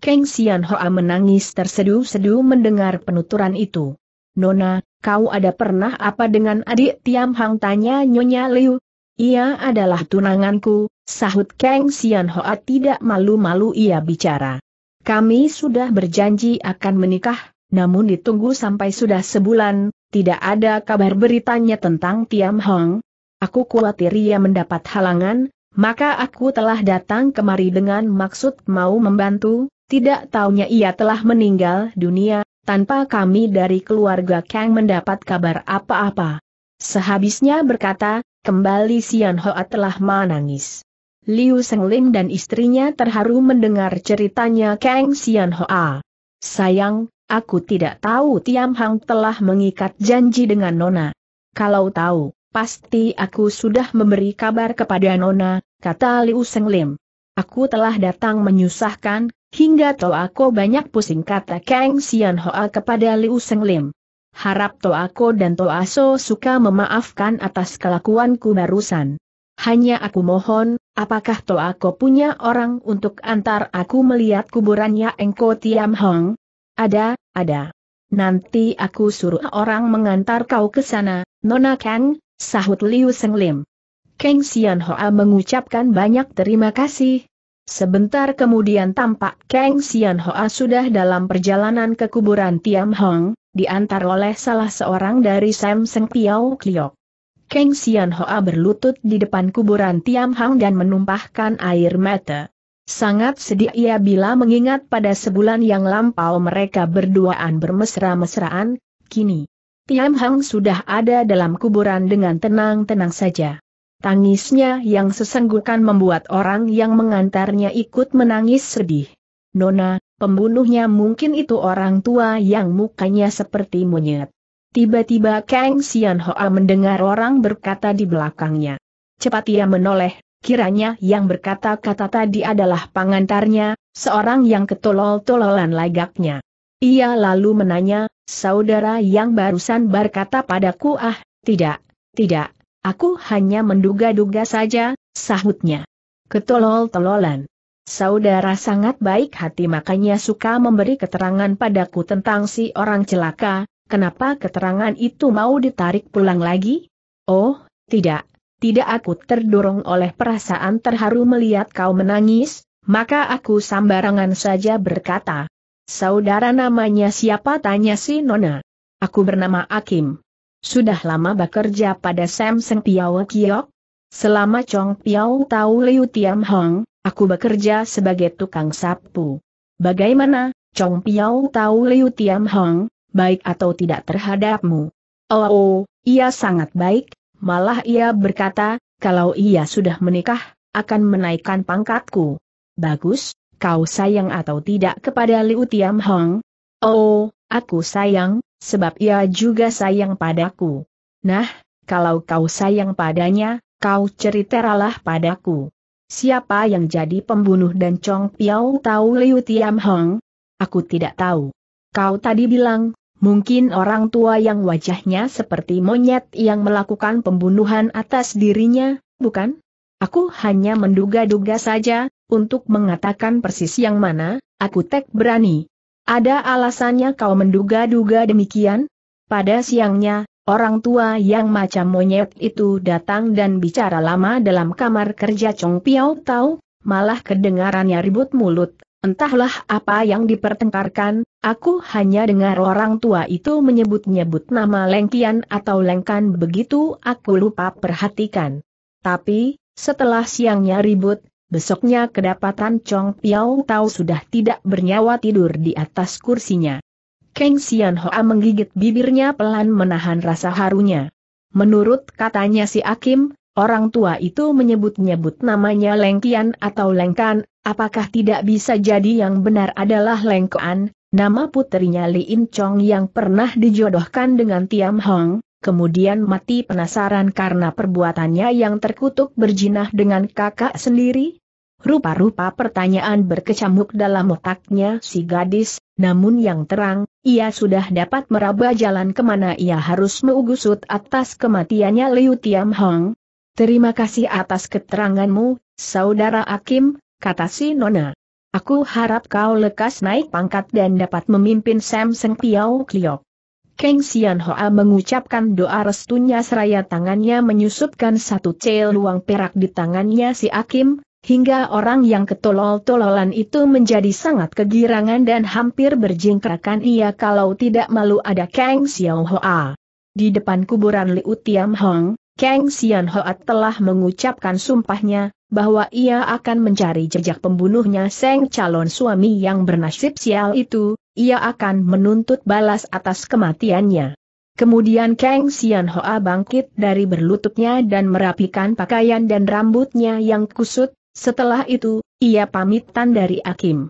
Keng Sian Hoa menangis tersedu-sedu mendengar penuturan itu. Nona, kau ada pernah apa dengan adik Tiam Hang tanya Nyonya Liu? Ia adalah tunanganku, sahut Keng Sian Hoa tidak malu-malu ia bicara. Kami sudah berjanji akan menikah, namun ditunggu sampai sudah sebulan, tidak ada kabar beritanya tentang Tiam Hong. Aku khawatir ia mendapat halangan, maka aku telah datang kemari dengan maksud mau membantu, tidak taunya ia telah meninggal dunia, tanpa kami dari keluarga Kang mendapat kabar apa-apa. Sehabisnya berkata, kembali Sian Hoa telah menangis. Liu Senglim dan istrinya terharu mendengar ceritanya Kang Sian Hoa. Sayang, Aku tidak tahu Tiam Hang telah mengikat janji dengan Nona. Kalau tahu, pasti aku sudah memberi kabar kepada Nona, kata Liu Seng Lim. Aku telah datang menyusahkan, hingga aku banyak pusing kata Kang Sian Hoa kepada Liu Seng Lim. Harap Aku dan Aso suka memaafkan atas kelakuanku barusan. Hanya aku mohon, apakah aku punya orang untuk antar aku melihat kuburannya Engko Tiam Hong? Ada, ada. Nanti aku suruh orang mengantar kau ke sana, Nona Kang, sahut Liu Senglim. Lim. Kang Sian Hoa mengucapkan banyak terima kasih. Sebentar kemudian tampak Kang Sian Hoa sudah dalam perjalanan ke kuburan Tiam Hong, diantar oleh salah seorang dari Sam Seng Piao Kliok. Kang Sian Hoa berlutut di depan kuburan Tiam Hong dan menumpahkan air mata. Sangat sedih ia bila mengingat pada sebulan yang lampau mereka berduaan bermesra-mesraan, kini. Tiam Hang sudah ada dalam kuburan dengan tenang-tenang saja. Tangisnya yang sesenggukan membuat orang yang mengantarnya ikut menangis sedih. Nona, pembunuhnya mungkin itu orang tua yang mukanya seperti monyet. Tiba-tiba Kang Sian Hoa mendengar orang berkata di belakangnya. Cepat ia menoleh, Kiranya yang berkata-kata tadi adalah pangantarnya, seorang yang ketolol-tololan lagaknya. Ia lalu menanya, saudara yang barusan berkata padaku ah, tidak, tidak, aku hanya menduga-duga saja, sahutnya. Ketolol-tololan. Saudara sangat baik hati makanya suka memberi keterangan padaku tentang si orang celaka, kenapa keterangan itu mau ditarik pulang lagi? Oh, tidak, tidak aku terdorong oleh perasaan terharu melihat kau menangis, maka aku sambarangan saja berkata. Saudara namanya siapa tanya si Nona. Aku bernama Akim. Sudah lama bekerja pada Samsung Piao Kiok. Selama Chong Piao tahu Liu Tiam Hong, aku bekerja sebagai tukang sapu. Bagaimana, Chong Piao tahu Liu Tiam Hong, baik atau tidak terhadapmu? Oh, oh, ia sangat baik, Malah ia berkata, kalau ia sudah menikah, akan menaikkan pangkatku. Bagus, kau sayang atau tidak kepada Liu Tiam Hong? Oh, aku sayang, sebab ia juga sayang padaku. Nah, kalau kau sayang padanya, kau ceritalah padaku. Siapa yang jadi pembunuh dan Chong Piao tahu Liu Tiam Hong? Aku tidak tahu. Kau tadi bilang, Mungkin orang tua yang wajahnya seperti monyet yang melakukan pembunuhan atas dirinya, bukan? Aku hanya menduga-duga saja, untuk mengatakan persis yang mana, aku tek berani. Ada alasannya kau menduga-duga demikian? Pada siangnya, orang tua yang macam monyet itu datang dan bicara lama dalam kamar kerja Chong Piao tahu, malah kedengarannya ribut mulut, Entahlah apa yang dipertengkarkan, aku hanya dengar orang tua itu menyebut-nyebut nama Lengkian atau Lengkan begitu aku lupa perhatikan. Tapi, setelah siangnya ribut, besoknya kedapatan Chong Piao Tau sudah tidak bernyawa tidur di atas kursinya. Keng Xian Hoa menggigit bibirnya pelan menahan rasa harunya. Menurut katanya si Akim, orang tua itu menyebut-nyebut namanya Lengkian atau Lengkan, apakah tidak bisa jadi yang benar adalah Lengkoan, nama putrinya Li In Chong yang pernah dijodohkan dengan Tiam Hong, kemudian mati penasaran karena perbuatannya yang terkutuk berjinah dengan kakak sendiri? Rupa-rupa pertanyaan berkecamuk dalam otaknya si gadis, namun yang terang, ia sudah dapat meraba jalan kemana ia harus mengusut atas kematiannya Liu Tiam Hong. Terima kasih atas keteranganmu, Saudara Akim, kata si Nona. Aku harap kau lekas naik pangkat dan dapat memimpin Sam Samsung Piao Kliok. Keng Sian Hoa mengucapkan doa restunya seraya tangannya menyusupkan satu cel luang perak di tangannya si Akim, hingga orang yang ketolol-tololan itu menjadi sangat kegirangan dan hampir berjingkrakan ia kalau tidak malu ada Keng Sian Hoa. Di depan kuburan Liu Tiam Hong, Keng Sian Hoa telah mengucapkan sumpahnya, bahwa ia akan mencari jejak pembunuhnya Seng calon suami yang bernasib sial itu, ia akan menuntut balas atas kematiannya. Kemudian Kang Sian Hoa bangkit dari berlututnya dan merapikan pakaian dan rambutnya yang kusut, setelah itu, ia pamitan dari Akim.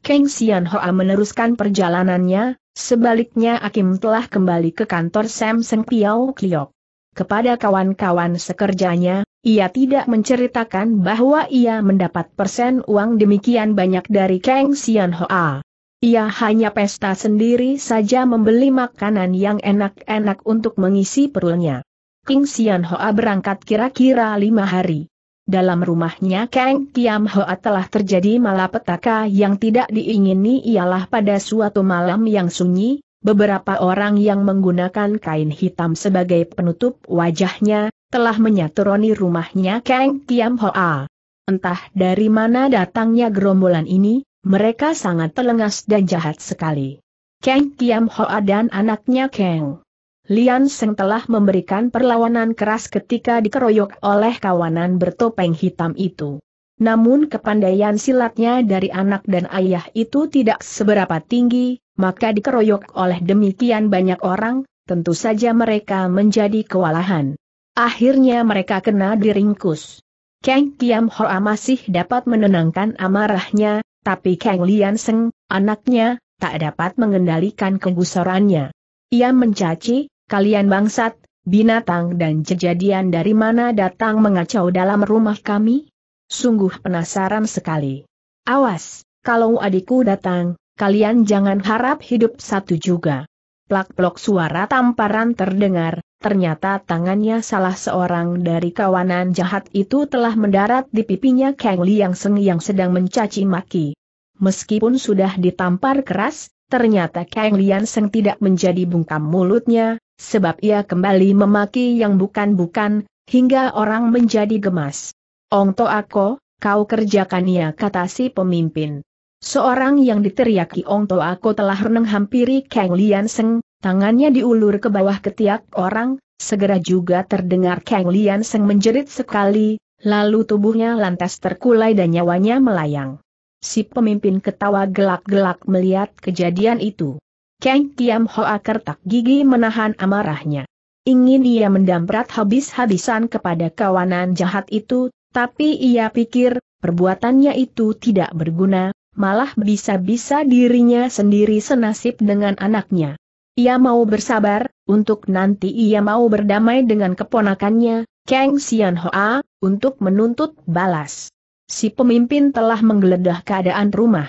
Kang Sian Hoa meneruskan perjalanannya, sebaliknya Akim telah kembali ke kantor Sam Seng Piao Kliok. Kepada kawan-kawan sekerjanya, ia tidak menceritakan bahwa ia mendapat persen uang demikian banyak dari Kang Sian Hoa. Ia hanya pesta sendiri saja membeli makanan yang enak-enak untuk mengisi perutnya. King Sian Hoa berangkat kira-kira lima hari. Dalam rumahnya Kang Tiam Hoa telah terjadi malapetaka yang tidak diingini ialah pada suatu malam yang sunyi, beberapa orang yang menggunakan kain hitam sebagai penutup wajahnya, telah menyaturoni rumahnya Kang Kiam Hoa. Entah dari mana datangnya gerombolan ini, mereka sangat telengas dan jahat sekali. Kang Kiam Hoa dan anaknya Kang Lian Seng telah memberikan perlawanan keras ketika dikeroyok oleh kawanan bertopeng hitam itu. Namun kepandaian silatnya dari anak dan ayah itu tidak seberapa tinggi, maka dikeroyok oleh demikian banyak orang, tentu saja mereka menjadi kewalahan. Akhirnya mereka kena diringkus. Kang Kiam Hoa masih dapat menenangkan amarahnya, tapi Kang Lian Seng, anaknya, tak dapat mengendalikan kegusarannya. Ia mencaci, kalian bangsat, binatang dan kejadian dari mana datang mengacau dalam rumah kami? Sungguh penasaran sekali. Awas, kalau adikku datang, kalian jangan harap hidup satu juga. Plak-plok suara tamparan terdengar, ternyata tangannya salah seorang dari kawanan jahat itu telah mendarat di pipinya Kang Liang Seng yang sedang mencaci maki. Meskipun sudah ditampar keras, ternyata Kang Liang Seng tidak menjadi bungkam mulutnya, sebab ia kembali memaki yang bukan-bukan, hingga orang menjadi gemas. Ong to ako, kau kerjakan ya kata si pemimpin. Seorang yang diteriaki Ong to aku telah renang hampiri Kang Lian Seng, Tangannya diulur ke bawah ketiak orang, segera juga terdengar Kang Lian Seng menjerit sekali, lalu tubuhnya lantas terkulai dan nyawanya melayang. Si pemimpin ketawa gelak-gelak melihat kejadian itu. Kang Kiam Hoa kertak gigi menahan amarahnya. Ingin ia mendamprat habis-habisan kepada kawanan jahat itu, tapi ia pikir, perbuatannya itu tidak berguna, malah bisa-bisa dirinya sendiri senasib dengan anaknya. Ia mau bersabar, untuk nanti ia mau berdamai dengan keponakannya, Kang Sian Hoa, untuk menuntut balas. Si pemimpin telah menggeledah keadaan rumah.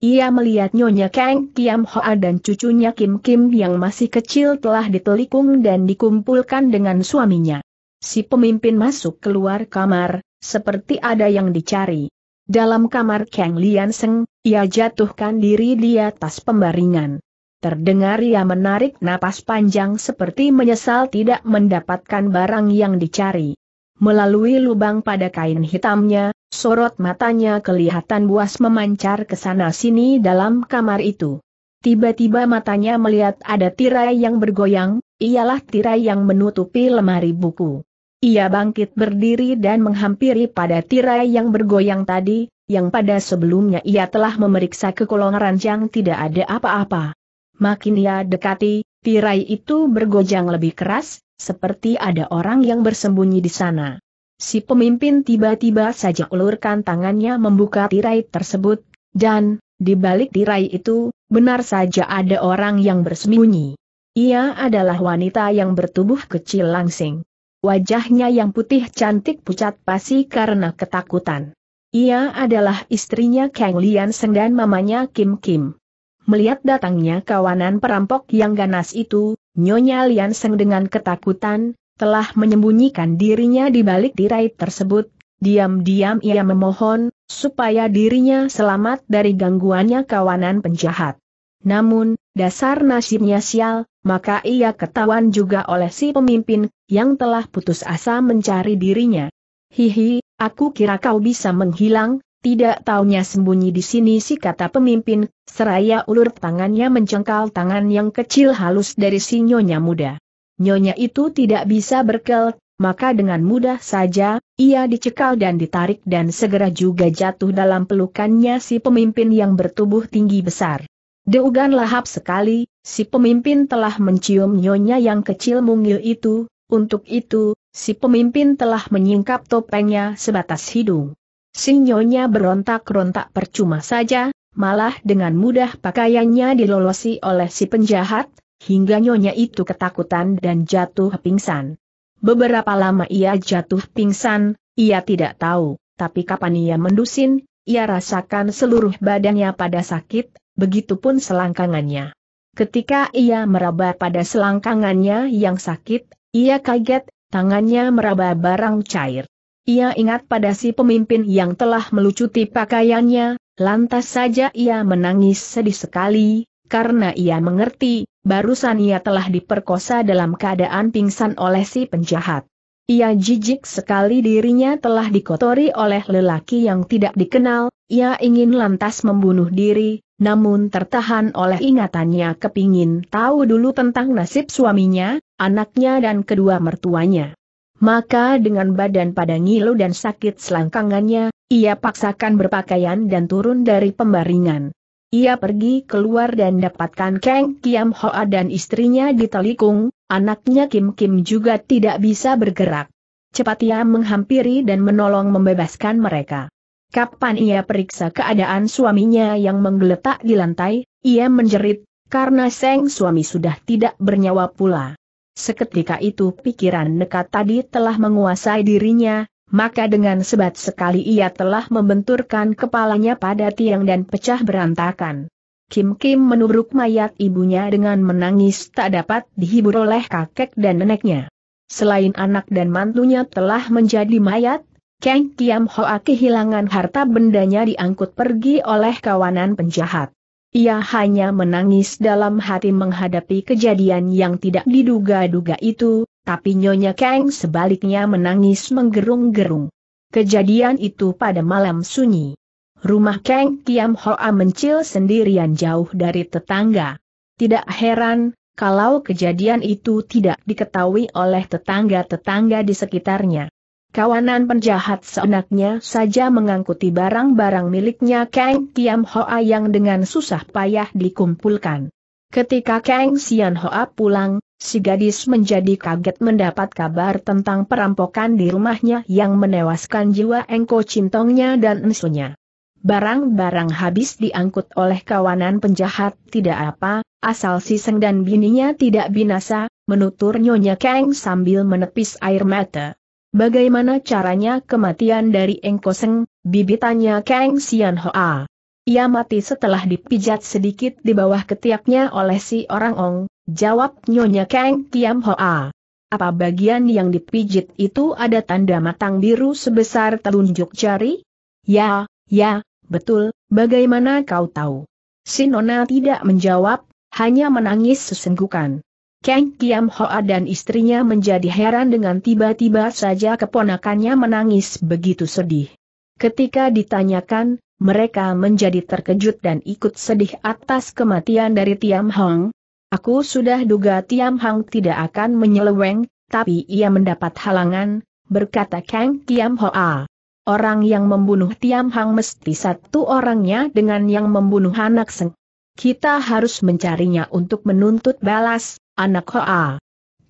Ia melihat Nyonya Kang Kiam Hoa dan cucunya Kim Kim yang masih kecil telah ditelikung dan dikumpulkan dengan suaminya. Si pemimpin masuk keluar kamar, seperti ada yang dicari. Dalam kamar Kang Lian Seng, ia jatuhkan diri di atas pembaringan. Terdengar ia menarik napas panjang seperti menyesal tidak mendapatkan barang yang dicari. Melalui lubang pada kain hitamnya, sorot matanya kelihatan buas memancar ke sana-sini dalam kamar itu. Tiba-tiba matanya melihat ada tirai yang bergoyang, ialah tirai yang menutupi lemari buku. Ia bangkit berdiri dan menghampiri pada tirai yang bergoyang tadi, yang pada sebelumnya ia telah memeriksa ke kolong ranjang tidak ada apa-apa. Makin ia dekati, tirai itu bergojang lebih keras, seperti ada orang yang bersembunyi di sana. Si pemimpin tiba-tiba saja ulurkan tangannya membuka tirai tersebut, dan, di balik tirai itu, benar saja ada orang yang bersembunyi. Ia adalah wanita yang bertubuh kecil langsing. Wajahnya yang putih cantik pucat pasi karena ketakutan. Ia adalah istrinya Kang Lian Seng dan mamanya Kim Kim. Melihat datangnya kawanan perampok yang ganas itu, Nyonya Lian Seng dengan ketakutan, telah menyembunyikan dirinya di balik tirai tersebut. Diam-diam ia memohon, supaya dirinya selamat dari gangguannya kawanan penjahat. Namun, dasar nasibnya sial, maka ia ketahuan juga oleh si pemimpin, yang telah putus asa mencari dirinya. Hihi, aku kira kau bisa menghilang, tidak taunya sembunyi di sini si kata pemimpin, seraya ulur tangannya mencengkal tangan yang kecil halus dari si nyonya muda. Nyonya itu tidak bisa berkel, maka dengan mudah saja, ia dicekal dan ditarik dan segera juga jatuh dalam pelukannya si pemimpin yang bertubuh tinggi besar. Deugan lahap sekali, si pemimpin telah mencium nyonya yang kecil mungil itu, untuk itu, si pemimpin telah menyingkap topengnya sebatas hidung. Sinyonya berontak-rontak percuma saja, malah dengan mudah pakaiannya dilolosi oleh si penjahat, hingga nyonya itu ketakutan dan jatuh pingsan. Beberapa lama ia jatuh pingsan, ia tidak tahu, tapi kapan ia mendusin, ia rasakan seluruh badannya pada sakit, begitupun selangkangannya. Ketika ia meraba pada selangkangannya yang sakit, ia kaget, tangannya meraba barang cair. Ia ingat pada si pemimpin yang telah melucuti pakaiannya, lantas saja ia menangis sedih sekali, karena ia mengerti, barusan ia telah diperkosa dalam keadaan pingsan oleh si penjahat. Ia jijik sekali dirinya telah dikotori oleh lelaki yang tidak dikenal, ia ingin lantas membunuh diri, namun tertahan oleh ingatannya kepingin tahu dulu tentang nasib suaminya, anaknya dan kedua mertuanya. Maka dengan badan pada ngilu dan sakit selangkangannya, ia paksakan berpakaian dan turun dari pembaringan. Ia pergi keluar dan dapatkan Kang Kiam Hoa dan istrinya di telikung, anaknya Kim Kim juga tidak bisa bergerak. Cepat ia menghampiri dan menolong membebaskan mereka. Kapan ia periksa keadaan suaminya yang menggeletak di lantai, ia menjerit, karena sang suami sudah tidak bernyawa pula. Seketika itu pikiran nekat tadi telah menguasai dirinya, maka dengan sebat sekali ia telah membenturkan kepalanya pada tiang dan pecah berantakan. Kim Kim menubruk mayat ibunya dengan menangis tak dapat dihibur oleh kakek dan neneknya. Selain anak dan mantunya telah menjadi mayat, Kang Kiam Hoa kehilangan harta bendanya diangkut pergi oleh kawanan penjahat. Ia hanya menangis dalam hati menghadapi kejadian yang tidak diduga-duga itu, tapi Nyonya Kang sebaliknya menangis menggerung-gerung. Kejadian itu pada malam sunyi. Rumah Kang Kiam Hoa mencil sendirian jauh dari tetangga. Tidak heran, kalau kejadian itu tidak diketahui oleh tetangga-tetangga di sekitarnya. Kawanan penjahat seenaknya saja mengangkuti barang-barang miliknya Kang Tiam Hoa yang dengan susah payah dikumpulkan. Ketika Kang Sian Hoa pulang, si gadis menjadi kaget mendapat kabar tentang perampokan di rumahnya yang menewaskan jiwa Engko Cintongnya dan Ensunya. Barang-barang habis diangkut oleh kawanan penjahat tidak apa, asal si Seng dan bininya tidak binasa, menutur Nyonya Kang sambil menepis air mata. Bagaimana caranya kematian dari Engkoseng? Koseng, bibitannya Kang Sian Hoa? Ia mati setelah dipijat sedikit di bawah ketiaknya oleh si orang Ong, jawab nyonya Kang Tiam Hoa. Apa bagian yang dipijit itu ada tanda matang biru sebesar telunjuk jari? Ya, ya, betul, bagaimana kau tahu? Si Nona tidak menjawab, hanya menangis sesenggukan. Kang Kiam Hoa dan istrinya menjadi heran dengan tiba-tiba saja keponakannya menangis begitu sedih. Ketika ditanyakan, mereka menjadi terkejut dan ikut sedih atas kematian dari Tiam Hong. Aku sudah duga Tiam Hong tidak akan menyeleweng, tapi ia mendapat halangan, berkata Kang Kiam Hoa. Orang yang membunuh Tiam Hong mesti satu orangnya dengan yang membunuh anak Seng. Kita harus mencarinya untuk menuntut balas, anak Hoa.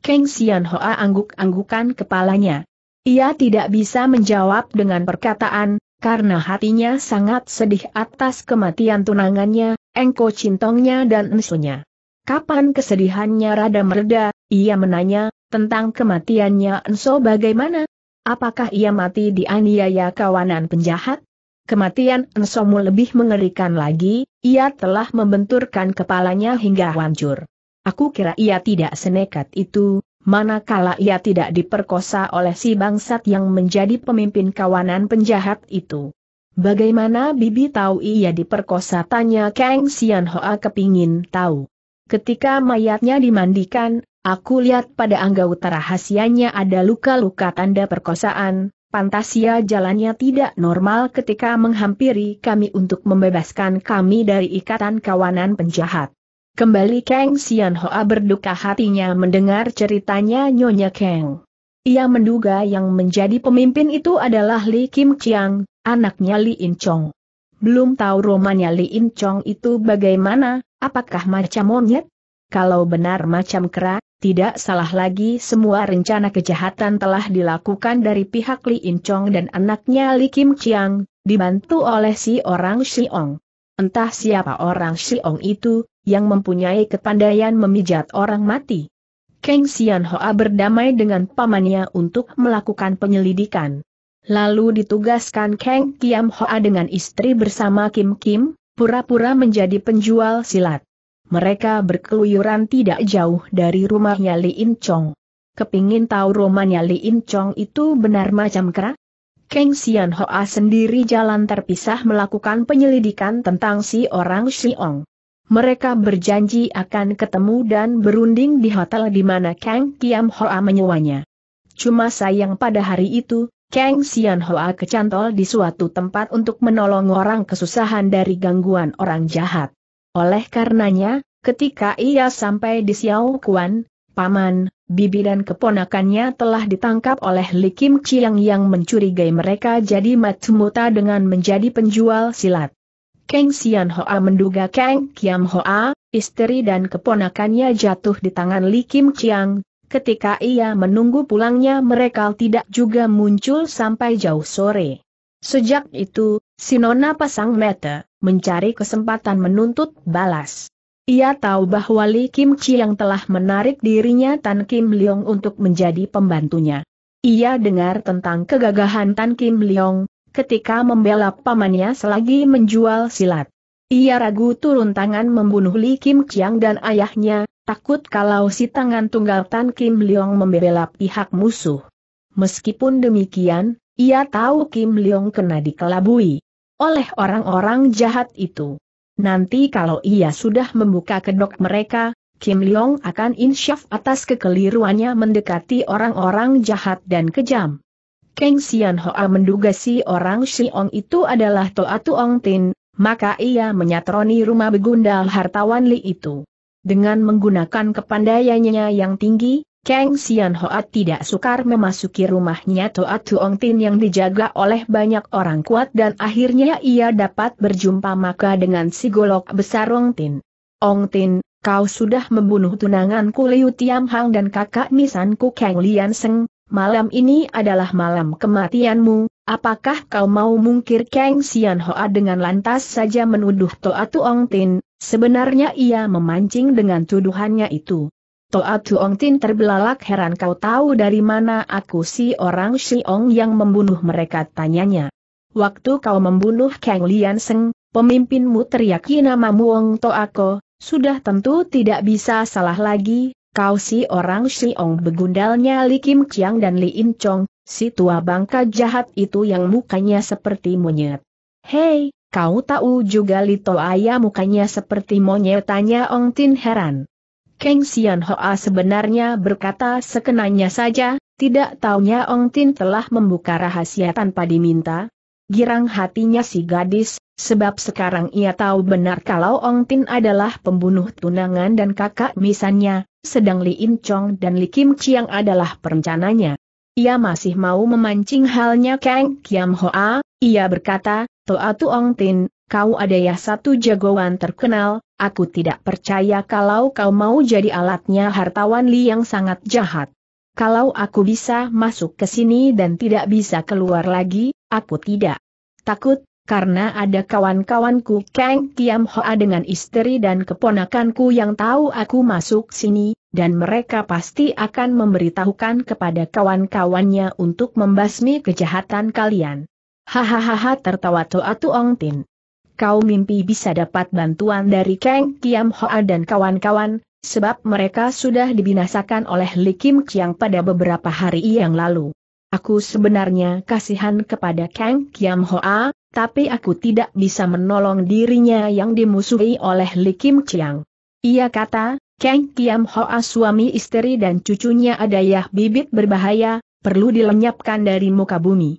Keng Xian Hoa angguk-anggukan kepalanya. Ia tidak bisa menjawab dengan perkataan, karena hatinya sangat sedih atas kematian tunangannya, Engko Cintongnya dan Ensunya. Kapan kesedihannya rada mereda, ia menanya, tentang kematiannya Enso bagaimana? Apakah ia mati di aniaya kawanan penjahat? Kematian Ensomu lebih mengerikan lagi, ia telah membenturkan kepalanya hingga hancur. Aku kira ia tidak senekat itu, manakala ia tidak diperkosa oleh si bangsat yang menjadi pemimpin kawanan penjahat itu. Bagaimana Bibi tahu ia diperkosa tanya Kang Sian Hoa kepingin tahu. Ketika mayatnya dimandikan, aku lihat pada anggota rahasianya ada luka-luka tanda perkosaan, Pantas ia jalannya tidak normal ketika menghampiri kami untuk membebaskan kami dari ikatan kawanan penjahat. Kembali Kang Sian Hoa berduka hatinya mendengar ceritanya Nyonya Kang. Ia menduga yang menjadi pemimpin itu adalah Li Kim Chiang, anaknya Li In Chong. Belum tahu romanya Li In Chong itu bagaimana, apakah macam monyet? Kalau benar macam kera, tidak salah lagi semua rencana kejahatan telah dilakukan dari pihak Li In Chong dan anaknya Li Kim Chiang, dibantu oleh si orang Siong. Entah siapa orang Siong itu, yang mempunyai kepandaian memijat orang mati. Kang Xian Hoa berdamai dengan pamannya untuk melakukan penyelidikan. Lalu ditugaskan Kang Kiam Hoa dengan istri bersama Kim Kim, pura-pura menjadi penjual silat. Mereka berkeluyuran tidak jauh dari rumahnya Li In Chong. Kepingin tahu rumahnya Li In Chong itu benar macam kera? Kang Xian Hoa sendiri jalan terpisah melakukan penyelidikan tentang si orang Xiong. Mereka berjanji akan ketemu dan berunding di hotel di mana Kang Kiam Hoa menyewanya. Cuma sayang pada hari itu, Kang Sian Hoa kecantol di suatu tempat untuk menolong orang kesusahan dari gangguan orang jahat. Oleh karenanya, ketika ia sampai di Xiao Kuan, paman, bibi dan keponakannya telah ditangkap oleh Li Kim Chiang yang mencurigai mereka jadi matumuta dengan menjadi penjual silat. Kang Sian Hoa menduga Kang Kiam Hoa, istri dan keponakannya jatuh di tangan Li Kim Chiang. Ketika ia menunggu pulangnya mereka tidak juga muncul sampai jauh sore. Sejak itu, Sinona pasang mata, mencari kesempatan menuntut balas. Ia tahu bahwa Li Kim Chiang telah menarik dirinya Tan Kim Leong untuk menjadi pembantunya. Ia dengar tentang kegagahan Tan Kim Leong, ketika membela pamannya selagi menjual silat. Ia ragu turun tangan membunuh Li Kim Chiang dan ayahnya, takut kalau si tangan tunggal Tan Kim Leong membela pihak musuh. Meskipun demikian, ia tahu Kim Leong kena dikelabui oleh orang-orang jahat itu. Nanti kalau ia sudah membuka kedok mereka, Kim Leong akan insyaf atas kekeliruannya mendekati orang-orang jahat dan kejam. Keng Sian Hoa menduga si orang Siong itu adalah Toa Tuong Tin, maka ia menyatroni rumah begundal hartawan Li itu. Dengan menggunakan kepandaiannya yang tinggi, Keng Sian Hoa tidak sukar memasuki rumahnya Toa Tuong Tin yang dijaga oleh banyak orang kuat dan akhirnya ia dapat berjumpa maka dengan si golok besar Ong Tin. Ong Tin, kau sudah membunuh tunanganku Liu Tiam Hang dan kakak misanku Keng Lian Seng, malam ini adalah malam kematianmu, apakah kau mau mungkir Kang Sian Hoa dengan lantas saja menuduh Toa Tuong Tin, sebenarnya ia memancing dengan tuduhannya itu. Toa Tuong Tin terbelalak heran kau tahu dari mana aku si orang Siong yang membunuh mereka tanyanya. Waktu kau membunuh Kang Lian Seng, pemimpinmu teriaki nama Muong Toako, sudah tentu tidak bisa salah lagi, Kau si orang Siong begundalnya Li Kim Chiang dan Li In Chong, si tua bangka jahat itu yang mukanya seperti monyet. Hei, kau tahu juga Li Toaya mukanya seperti monyet tanya Ong Tin heran. Keng Sian Hoa sebenarnya berkata sekenanya saja, tidak taunya Ong Tin telah membuka rahasia tanpa diminta, girang hatinya si gadis, sebab sekarang ia tahu benar kalau Ong Tin adalah pembunuh tunangan dan kakak misannya, sedang Li In Chong dan Li Kim Chiang adalah perencananya. Ia masih mau memancing halnya Kang Kiam Hoa, ia berkata, tu Ong Tin, kau ada ya satu jagoan terkenal, aku tidak percaya kalau kau mau jadi alatnya hartawan Li yang sangat jahat. Kalau aku bisa masuk ke sini dan tidak bisa keluar lagi, Aku tidak takut, karena ada kawan-kawanku Kang Kiam Hoa dengan istri dan keponakanku yang tahu aku masuk sini, dan mereka pasti akan memberitahukan kepada kawan-kawannya untuk membasmi kejahatan kalian. Hahaha tertawa Toa Tuong Tin. Kau mimpi bisa dapat bantuan dari Kang Kiam Hoa dan kawan-kawan, sebab mereka sudah dibinasakan oleh Li Kim Chiang pada beberapa hari yang lalu. Aku sebenarnya kasihan kepada Kang Kiam Hoa, tapi aku tidak bisa menolong dirinya yang dimusuhi oleh Li Kim Chiang. Ia kata, Kang Kiam Hoa suami istri dan cucunya adayah bibit berbahaya, perlu dilenyapkan dari muka bumi.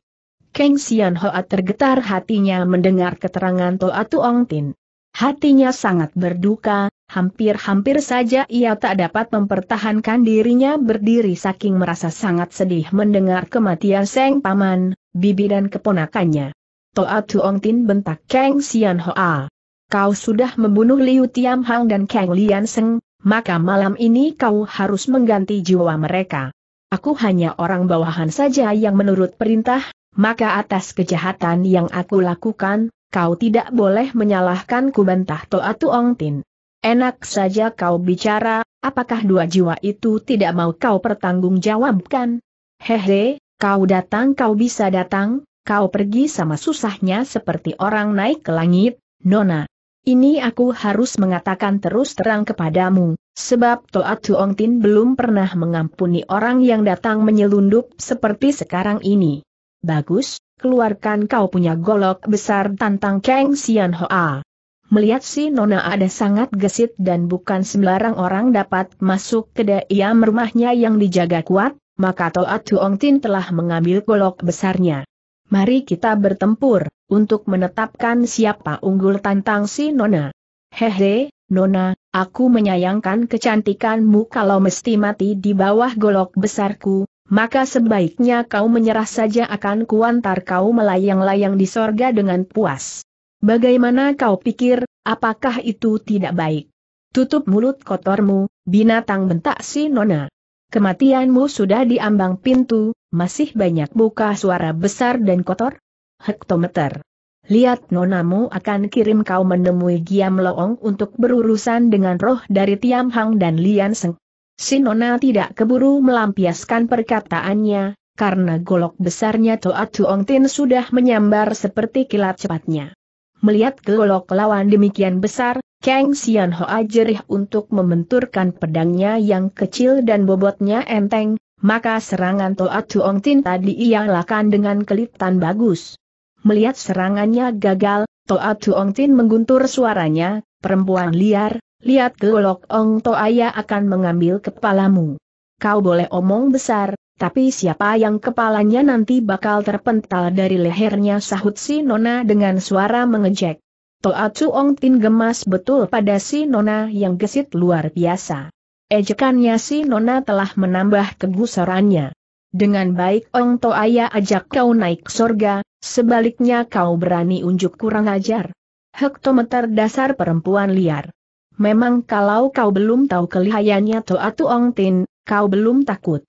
Kang Sian Hoa tergetar hatinya mendengar keterangan Toa Tuong Tin. Hatinya sangat berduka, Hampir-hampir saja ia tak dapat mempertahankan dirinya berdiri saking merasa sangat sedih mendengar kematian Seng Paman, bibi dan keponakannya. Toa Tuong Tin bentak Kang Sian Hoa. Kau sudah membunuh Liu Tiam Hang dan Kang Lian Seng, maka malam ini kau harus mengganti jiwa mereka. Aku hanya orang bawahan saja yang menurut perintah, maka atas kejahatan yang aku lakukan, kau tidak boleh menyalahkanku bantah Toa Tuong Tin. Enak saja kau bicara, apakah dua jiwa itu tidak mau kau pertanggungjawabkan? Hehe, kau datang kau bisa datang, kau pergi sama susahnya seperti orang naik ke langit, Nona. Ini aku harus mengatakan terus terang kepadamu, sebab Toa Tuong Tin belum pernah mengampuni orang yang datang menyelundup seperti sekarang ini. Bagus, keluarkan kau punya golok besar tantang Kang Sian Hoa. Melihat si Nona ada sangat gesit dan bukan sembarang orang dapat masuk ke dalam rumahnya yang dijaga kuat, maka Toat Tuong Tin telah mengambil golok besarnya. Mari kita bertempur, untuk menetapkan siapa unggul tantang si Nona. Hehe, Nona, aku menyayangkan kecantikanmu kalau mesti mati di bawah golok besarku, maka sebaiknya kau menyerah saja akan kuantar kau melayang-layang di sorga dengan puas. Bagaimana kau pikir, apakah itu tidak baik? Tutup mulut kotormu, binatang bentak si Nona. Kematianmu sudah diambang pintu, masih banyak buka suara besar dan kotor? Hektometer. Lihat nonamu akan kirim kau menemui Giam Loong untuk berurusan dengan roh dari Tiam Hang dan Lian Seng. Si nona tidak keburu melampiaskan perkataannya, karena golok besarnya Toa Tuong Tin sudah menyambar seperti kilat cepatnya. Melihat golok lawan demikian besar, Kang Sian Hoa jerih untuk membenturkan pedangnya yang kecil dan bobotnya enteng, maka serangan Toa Tuong Tin tadi ia lakukan dengan kelitan bagus. Melihat serangannya gagal, Toa Tuong Tin mengguntur suaranya, perempuan liar, lihat golok Ong Ya akan mengambil kepalamu. Kau boleh omong besar, tapi siapa yang kepalanya nanti bakal terpental dari lehernya sahut si Nona dengan suara mengejek. Toa Ong Tin gemas betul pada si Nona yang gesit luar biasa. Ejekannya si Nona telah menambah kegusarannya. Dengan baik Ong Toaya ajak kau naik sorga, sebaliknya kau berani unjuk kurang ajar. Hektometer dasar perempuan liar. Memang kalau kau belum tahu kelihayannya Toa Ong Tin, kau belum takut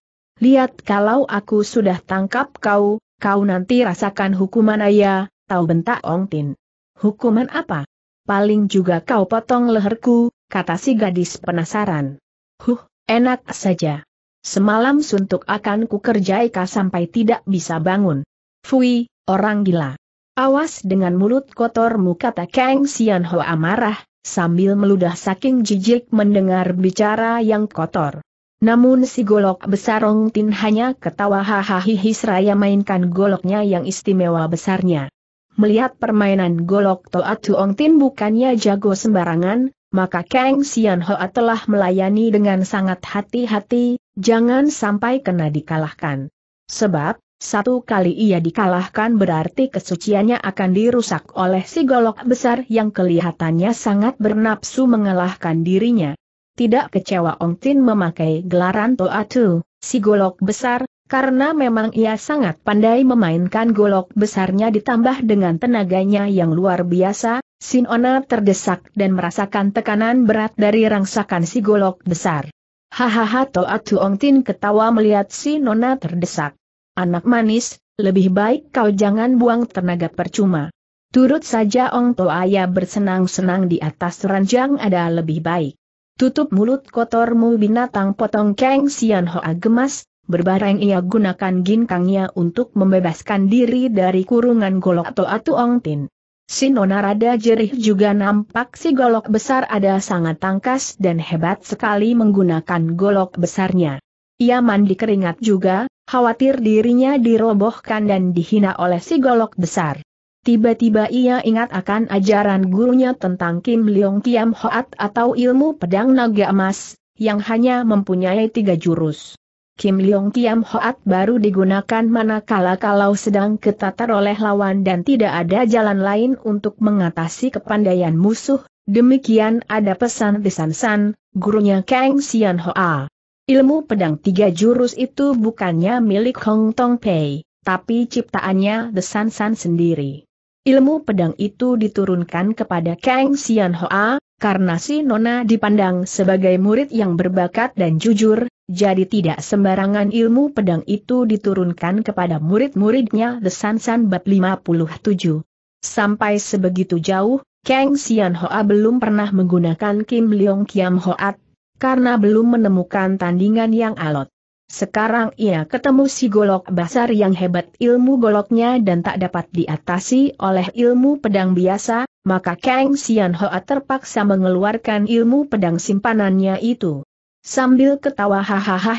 lihat kalau aku sudah tangkap kau, kau nanti rasakan hukuman ayah, tahu bentak Ong Tin. Hukuman apa? Paling juga kau potong leherku, kata si gadis penasaran. Huh, enak saja. Semalam suntuk akan kukerjai kau sampai tidak bisa bangun. Fui, orang gila. Awas dengan mulut kotormu kata Kang Sian Hoa marah, sambil meludah saking jijik mendengar bicara yang kotor. Namun si golok besar Rong Tin hanya ketawa hahaha seraya mainkan goloknya yang istimewa besarnya. Melihat permainan golok Toa Tuong Tin bukannya jago sembarangan, maka Kang Sian Hoa telah melayani dengan sangat hati-hati, jangan sampai kena dikalahkan. Sebab, satu kali ia dikalahkan berarti kesuciannya akan dirusak oleh si golok besar yang kelihatannya sangat bernapsu mengalahkan dirinya tidak kecewa Ong Tin memakai gelaran Tu, si golok besar, karena memang ia sangat pandai memainkan golok besarnya ditambah dengan tenaganya yang luar biasa, Sinona terdesak dan merasakan tekanan berat dari rangsakan si golok besar. Hahaha Toa Tu Ong Tin ketawa melihat Sinona terdesak. Anak manis, lebih baik kau jangan buang tenaga percuma. Turut saja Ong Toa Toaya bersenang-senang di atas ranjang ada lebih baik. Tutup mulut kotormu binatang potong Kang Sian Hoa gemas, berbareng ia gunakan ginkangnya untuk membebaskan diri dari kurungan golok atau Tuongtin. tin. Sinona rada jerih juga nampak si golok besar ada sangat tangkas dan hebat sekali menggunakan golok besarnya. Ia mandi keringat juga, khawatir dirinya dirobohkan dan dihina oleh si golok besar. Tiba-tiba ia ingat akan ajaran gurunya tentang Kim Leong Kiam Hoat atau ilmu pedang naga emas, yang hanya mempunyai tiga jurus. Kim Leong Kiam Hoat baru digunakan manakala kalau sedang ketatar oleh lawan dan tidak ada jalan lain untuk mengatasi kepandaian musuh, demikian ada pesan di San, gurunya Kang Xian Hoa. Ilmu pedang tiga jurus itu bukannya milik Hong Tong Pei, tapi ciptaannya The San San sendiri. Ilmu pedang itu diturunkan kepada Kang Sian Hoa, karena si Nona dipandang sebagai murid yang berbakat dan jujur, jadi tidak sembarangan ilmu pedang itu diturunkan kepada murid-muridnya The San Bat 57. Sampai sebegitu jauh, Kang Sian Hoa belum pernah menggunakan Kim Leong Kiam Hoat, karena belum menemukan tandingan yang alot. Sekarang ia ketemu si golok basar yang hebat ilmu goloknya dan tak dapat diatasi oleh ilmu pedang biasa, maka Kang Sian Hoa terpaksa mengeluarkan ilmu pedang simpanannya itu. Sambil ketawa hahaha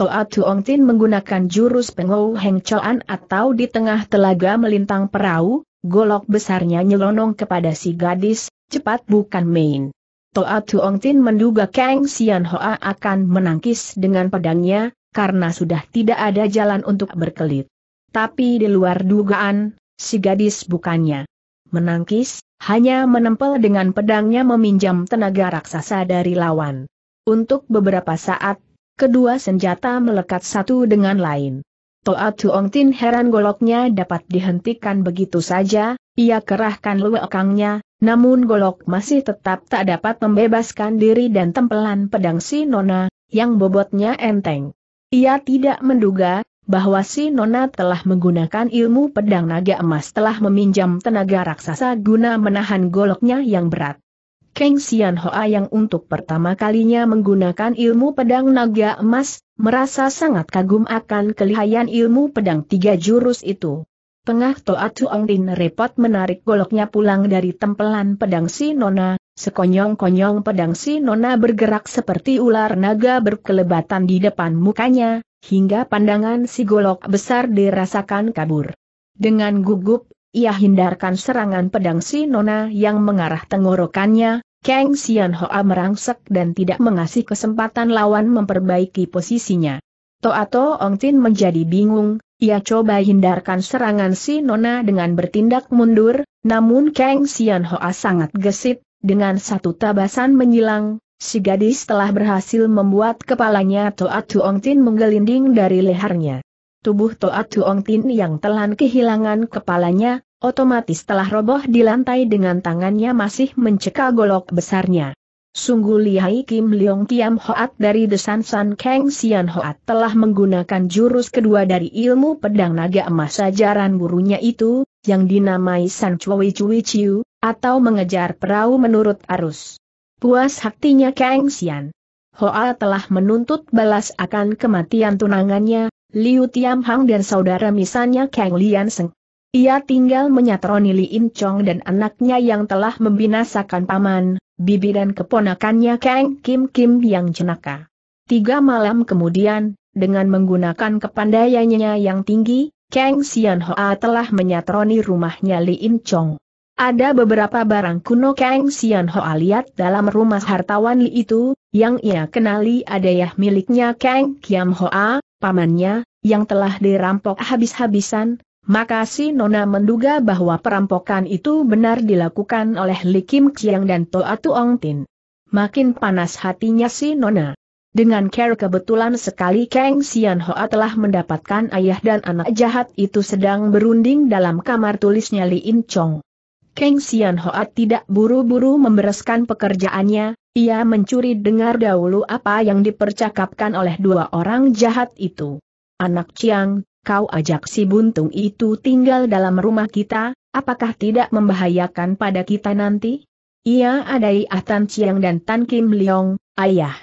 Toa Tuong Tin menggunakan jurus pengou heng choan atau di tengah telaga melintang perahu, golok besarnya nyelonong kepada si gadis, cepat bukan main. Toa Tuong Tin menduga Kang Sian Hoa akan menangkis dengan pedangnya, karena sudah tidak ada jalan untuk berkelit. Tapi di luar dugaan, si gadis bukannya menangkis, hanya menempel dengan pedangnya meminjam tenaga raksasa dari lawan. Untuk beberapa saat, kedua senjata melekat satu dengan lain. Toa Tuong Tin heran goloknya dapat dihentikan begitu saja, ia kerahkan luekangnya, namun golok masih tetap tak dapat membebaskan diri dan tempelan pedang si Nona, yang bobotnya enteng. Ia tidak menduga bahwa si Nona telah menggunakan ilmu pedang naga emas telah meminjam tenaga raksasa guna menahan goloknya yang berat. Kang Sian Hoa yang untuk pertama kalinya menggunakan ilmu pedang naga emas, merasa sangat kagum akan kelihayan ilmu pedang tiga jurus itu. Tengah Toa Tuong Din repot menarik goloknya pulang dari tempelan pedang si Nona, Sekonyong-konyong pedang si Nona bergerak seperti ular naga berkelebatan di depan mukanya, hingga pandangan si golok besar dirasakan kabur. Dengan gugup, ia hindarkan serangan pedang si Nona yang mengarah tenggorokannya, Kang Xian Hoa merangsek dan tidak mengasih kesempatan lawan memperbaiki posisinya. Toato Ong Tin menjadi bingung, ia coba hindarkan serangan si Nona dengan bertindak mundur, namun Kang Sian Hoa sangat gesit, dengan satu tabasan menyilang, si gadis telah berhasil membuat kepalanya Toa Tuong Tin menggelinding dari lehernya. Tubuh Toa Tuong Tin yang telan kehilangan kepalanya, otomatis telah roboh di lantai dengan tangannya masih mencekal golok besarnya. Sungguh lihai Kim Leong Kiam Hoat dari Desan San Kang Sian Hoat telah menggunakan jurus kedua dari ilmu pedang naga emas ajaran burunya itu, yang dinamai San Chui Chui Chiu, atau mengejar perahu menurut arus. Puas hatinya Kang Xian. Hoa telah menuntut balas akan kematian tunangannya, Liu Tiam dan saudara misalnya Kang Lian Seng. Ia tinggal menyatroni Li In Chong dan anaknya yang telah membinasakan paman, bibi dan keponakannya Kang Kim Kim yang jenaka. Tiga malam kemudian, dengan menggunakan kepandaiannya yang tinggi, Kang Xian Hoa telah menyatroni rumahnya Li In Chong. Ada beberapa barang kuno Kang Sian Hoa lihat dalam rumah hartawan Li itu, yang ia kenali adayah miliknya Kang Kiam Hoa, pamannya, yang telah dirampok habis-habisan, maka si Nona menduga bahwa perampokan itu benar dilakukan oleh Li Kim Chiang dan Toa Tuong Tin. Makin panas hatinya si Nona. Dengan care kebetulan sekali Kang Sian Hoa telah mendapatkan ayah dan anak jahat itu sedang berunding dalam kamar tulisnya Li In Chong. Keng Sian Hoat tidak buru-buru membereskan pekerjaannya, ia mencuri dengar dahulu apa yang dipercakapkan oleh dua orang jahat itu. Anak Chiang, kau ajak si buntung itu tinggal dalam rumah kita, apakah tidak membahayakan pada kita nanti? Ia adai Ah Tan Chiang dan Tan Kim Leong, ayah.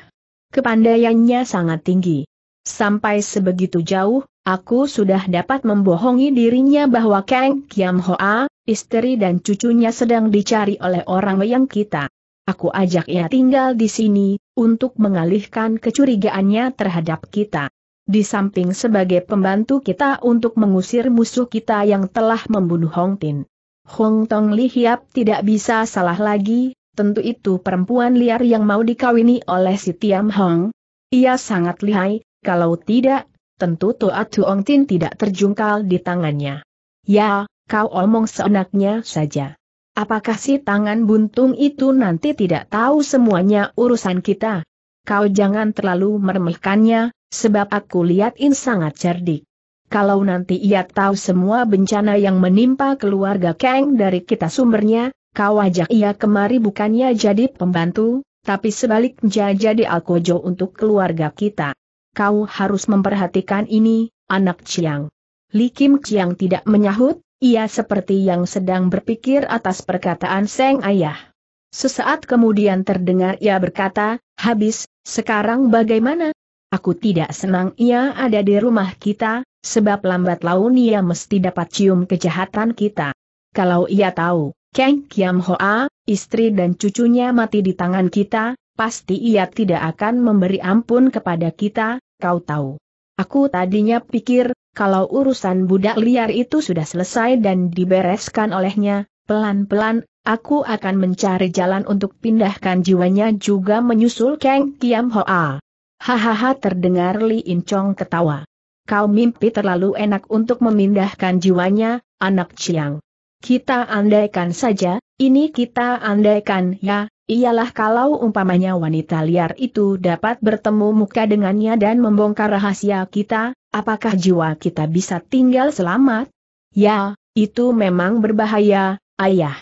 Kepandaiannya sangat tinggi. Sampai sebegitu jauh, aku sudah dapat membohongi dirinya bahwa Kang Kiam Hoa, Istri dan cucunya sedang dicari oleh orang yang kita. Aku ajak ia tinggal di sini, untuk mengalihkan kecurigaannya terhadap kita. Di samping sebagai pembantu kita untuk mengusir musuh kita yang telah membunuh Hong Tin. Hong Tong Li Hiap tidak bisa salah lagi, tentu itu perempuan liar yang mau dikawini oleh si Tiam Hong. Ia sangat lihai, kalau tidak, tentu Toa Tuong Tin tidak terjungkal di tangannya. Ya, kau omong seenaknya saja. Apakah si tangan buntung itu nanti tidak tahu semuanya urusan kita? Kau jangan terlalu meremehkannya, sebab aku lihat liatin sangat cerdik. Kalau nanti ia tahu semua bencana yang menimpa keluarga Kang dari kita sumbernya, kau ajak ia kemari bukannya jadi pembantu, tapi sebaliknya jadi alkojo untuk keluarga kita. Kau harus memperhatikan ini, anak Chiang. Li Kim Chiang tidak menyahut, ia seperti yang sedang berpikir atas perkataan Seng Ayah. Sesaat kemudian terdengar ia berkata, habis, sekarang bagaimana? Aku tidak senang ia ada di rumah kita, sebab lambat laun ia mesti dapat cium kejahatan kita. Kalau ia tahu, Kang Kiam Hoa, istri dan cucunya mati di tangan kita, pasti ia tidak akan memberi ampun kepada kita, kau tahu. Aku tadinya pikir, kalau urusan budak liar itu sudah selesai dan dibereskan olehnya, pelan-pelan, aku akan mencari jalan untuk pindahkan jiwanya juga menyusul Kang Kiam Hoa. Hahaha terdengar Li In Chong ketawa. Kau mimpi terlalu enak untuk memindahkan jiwanya, anak Chiang. Kita andaikan saja, ini kita andaikan ya, ialah kalau umpamanya wanita liar itu dapat bertemu muka dengannya dan membongkar rahasia kita, Apakah jiwa kita bisa tinggal selamat? Ya, itu memang berbahaya, ayah.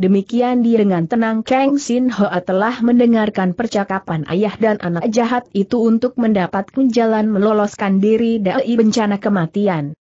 Demikian di dengan tenang Kang Sin Hoa telah mendengarkan percakapan ayah dan anak jahat itu untuk mendapatkan jalan meloloskan diri dari bencana kematian.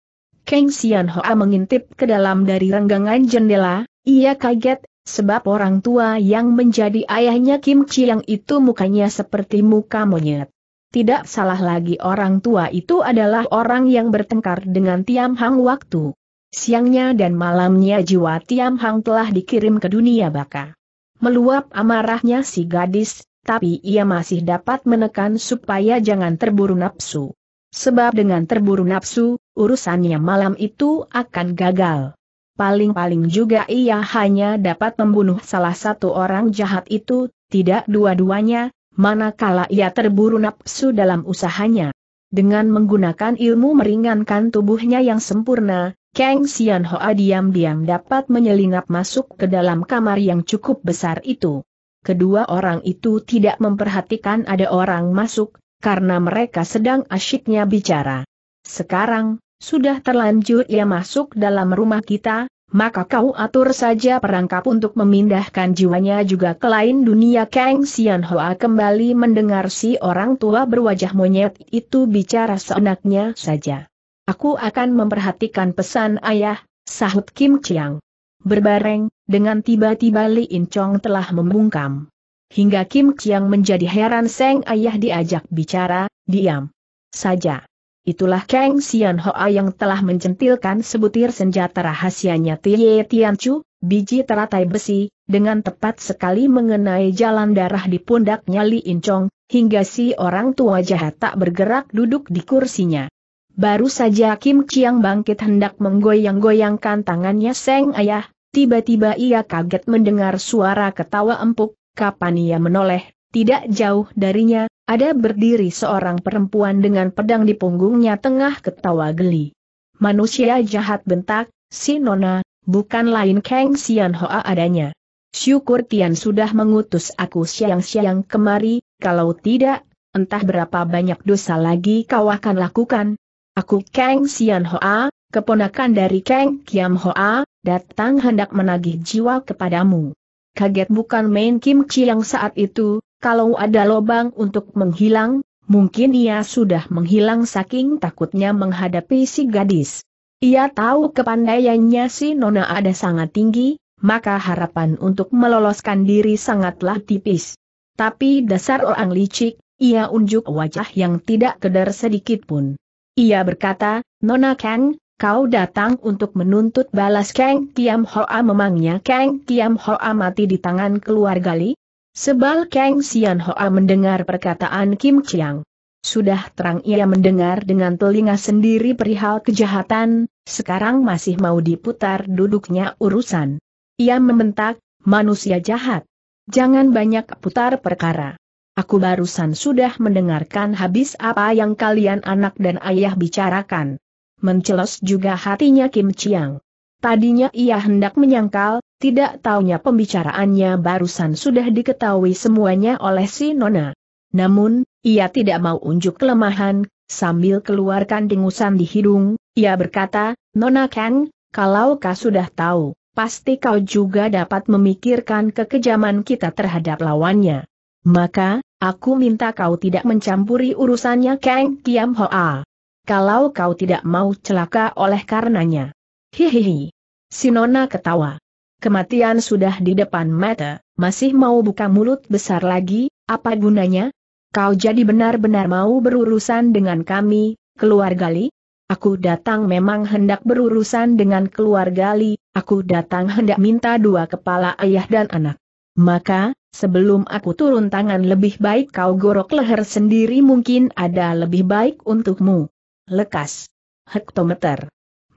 Kang Sin Hoa mengintip ke dalam dari renggangan jendela, ia kaget, sebab orang tua yang menjadi ayahnya Kim Chiang itu mukanya seperti muka monyet. Tidak salah lagi orang tua itu adalah orang yang bertengkar dengan Tiam Hang waktu. Siangnya dan malamnya jiwa Tiam Hang telah dikirim ke dunia baka. Meluap amarahnya si gadis, tapi ia masih dapat menekan supaya jangan terburu nafsu. Sebab dengan terburu nafsu, urusannya malam itu akan gagal. Paling-paling juga ia hanya dapat membunuh salah satu orang jahat itu, tidak dua-duanya, manakala ia terburu nafsu dalam usahanya. Dengan menggunakan ilmu meringankan tubuhnya yang sempurna, Kang Xian Hoa diam-diam dapat menyelinap masuk ke dalam kamar yang cukup besar itu. Kedua orang itu tidak memperhatikan ada orang masuk, karena mereka sedang asyiknya bicara. Sekarang, sudah terlanjur ia masuk dalam rumah kita, maka kau atur saja perangkap untuk memindahkan jiwanya juga ke lain dunia Kang Sian Hoa kembali mendengar si orang tua berwajah monyet itu bicara seenaknya saja. Aku akan memperhatikan pesan ayah, sahut Kim Chiang. Berbareng, dengan tiba-tiba Li In Chong telah membungkam. Hingga Kim Chiang menjadi heran Seng ayah diajak bicara, diam saja. Itulah Kang Sian Hoa yang telah mencentilkan sebutir senjata rahasianya Tie Tianchu, biji teratai besi, dengan tepat sekali mengenai jalan darah di pundaknya Li Incong, hingga si orang tua jahat tak bergerak duduk di kursinya. Baru saja Kim Chiang bangkit hendak menggoyang-goyangkan tangannya Seng Ayah, tiba-tiba ia kaget mendengar suara ketawa empuk, kapan ia menoleh, tidak jauh darinya, ada berdiri seorang perempuan dengan pedang di punggungnya tengah ketawa geli. Manusia jahat bentak, si Nona, bukan lain Kang Sian Hoa adanya. Syukur Tian sudah mengutus aku siang-siang kemari, kalau tidak, entah berapa banyak dosa lagi kau akan lakukan. Aku Kang Sian Hoa, keponakan dari Kang Kiam Hoa, datang hendak menagih jiwa kepadamu. Kaget bukan main Kim Chi yang saat itu, kalau ada lobang untuk menghilang, mungkin ia sudah menghilang saking takutnya menghadapi si gadis. Ia tahu kepandaiannya si Nona ada sangat tinggi, maka harapan untuk meloloskan diri sangatlah tipis. Tapi dasar orang licik, ia unjuk wajah yang tidak kedar sedikit pun. Ia berkata, Nona Kang, kau datang untuk menuntut balas Kang Kiam Hoa memangnya Kang Kiam Hoa mati di tangan keluarga Li? Sebal Kang Sian Hoa mendengar perkataan Kim Chiang. Sudah terang ia mendengar dengan telinga sendiri perihal kejahatan, sekarang masih mau diputar duduknya urusan. Ia membentak, manusia jahat. Jangan banyak putar perkara. Aku barusan sudah mendengarkan habis apa yang kalian anak dan ayah bicarakan. Mencelos juga hatinya Kim Chiang. Tadinya ia hendak menyangkal, tidak taunya pembicaraannya barusan sudah diketahui semuanya oleh si Nona. Namun, ia tidak mau unjuk kelemahan, sambil keluarkan dengusan di hidung, ia berkata, Nona Kang, kalau kau sudah tahu, pasti kau juga dapat memikirkan kekejaman kita terhadap lawannya. Maka, aku minta kau tidak mencampuri urusannya Kang Kiam Hoa. Kalau kau tidak mau celaka oleh karenanya. Hihihi. Si nona ketawa kematian sudah di depan mata, masih mau buka mulut besar lagi, apa gunanya? Kau jadi benar-benar mau berurusan dengan kami, keluarga Li? Aku datang memang hendak berurusan dengan keluarga Li, aku datang hendak minta dua kepala ayah dan anak. Maka, sebelum aku turun tangan lebih baik kau gorok leher sendiri mungkin ada lebih baik untukmu. Lekas. Hektometer.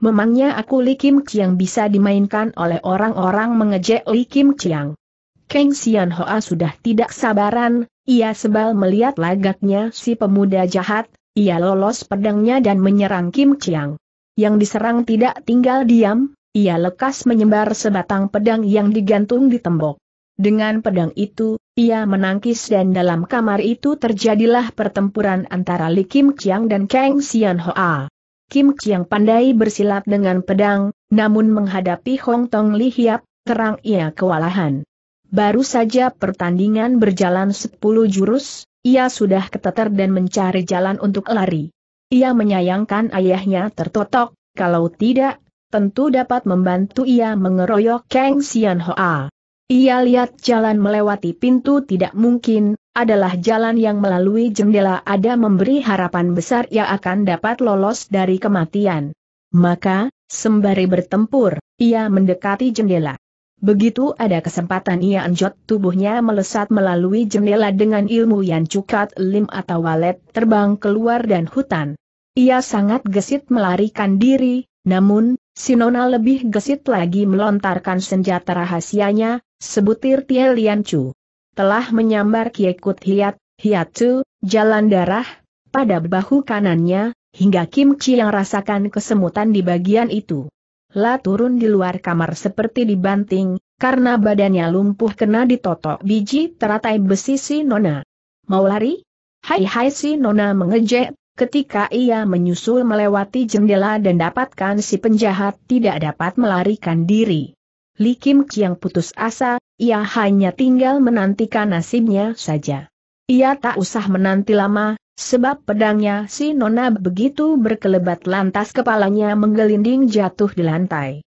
Memangnya aku Li Kim Chiang bisa dimainkan oleh orang-orang mengejek Li Kim Chiang. Kang Sian Hoa sudah tidak sabaran, ia sebal melihat lagaknya si pemuda jahat, ia lolos pedangnya dan menyerang Kim Chiang. Yang diserang tidak tinggal diam, ia lekas menyebar sebatang pedang yang digantung di tembok. Dengan pedang itu, ia menangkis dan dalam kamar itu terjadilah pertempuran antara Li Kim Chiang dan Kang Sian Hoa. Kim Chiang pandai bersilat dengan pedang, namun menghadapi Hong Tong Li Hiap, terang ia kewalahan. Baru saja pertandingan berjalan 10 jurus, ia sudah keteter dan mencari jalan untuk lari. Ia menyayangkan ayahnya tertotok, kalau tidak, tentu dapat membantu ia mengeroyok Kang Xian Hoa. Ia lihat jalan melewati pintu tidak mungkin, adalah jalan yang melalui jendela ada memberi harapan besar ia akan dapat lolos dari kematian. Maka, sembari bertempur, ia mendekati jendela. Begitu ada kesempatan ia anjot tubuhnya melesat melalui jendela dengan ilmu yang cukat lim atau walet terbang keluar dan hutan. Ia sangat gesit melarikan diri, namun, Sinona lebih gesit lagi melontarkan senjata rahasianya, sebutir Tielian Chu telah menyambar Kiekut Hiat, tu, jalan darah, pada bahu kanannya, hingga Kim Chi yang rasakan kesemutan di bagian itu. La turun di luar kamar seperti dibanting, karena badannya lumpuh kena ditotok biji teratai besi si Nona. Mau lari? Hai hai si Nona mengejek, ketika ia menyusul melewati jendela dan dapatkan si penjahat tidak dapat melarikan diri. Li Kim Chiang putus asa, ia hanya tinggal menantikan nasibnya saja. Ia tak usah menanti lama, sebab pedangnya si Nona begitu berkelebat lantas kepalanya menggelinding jatuh di lantai.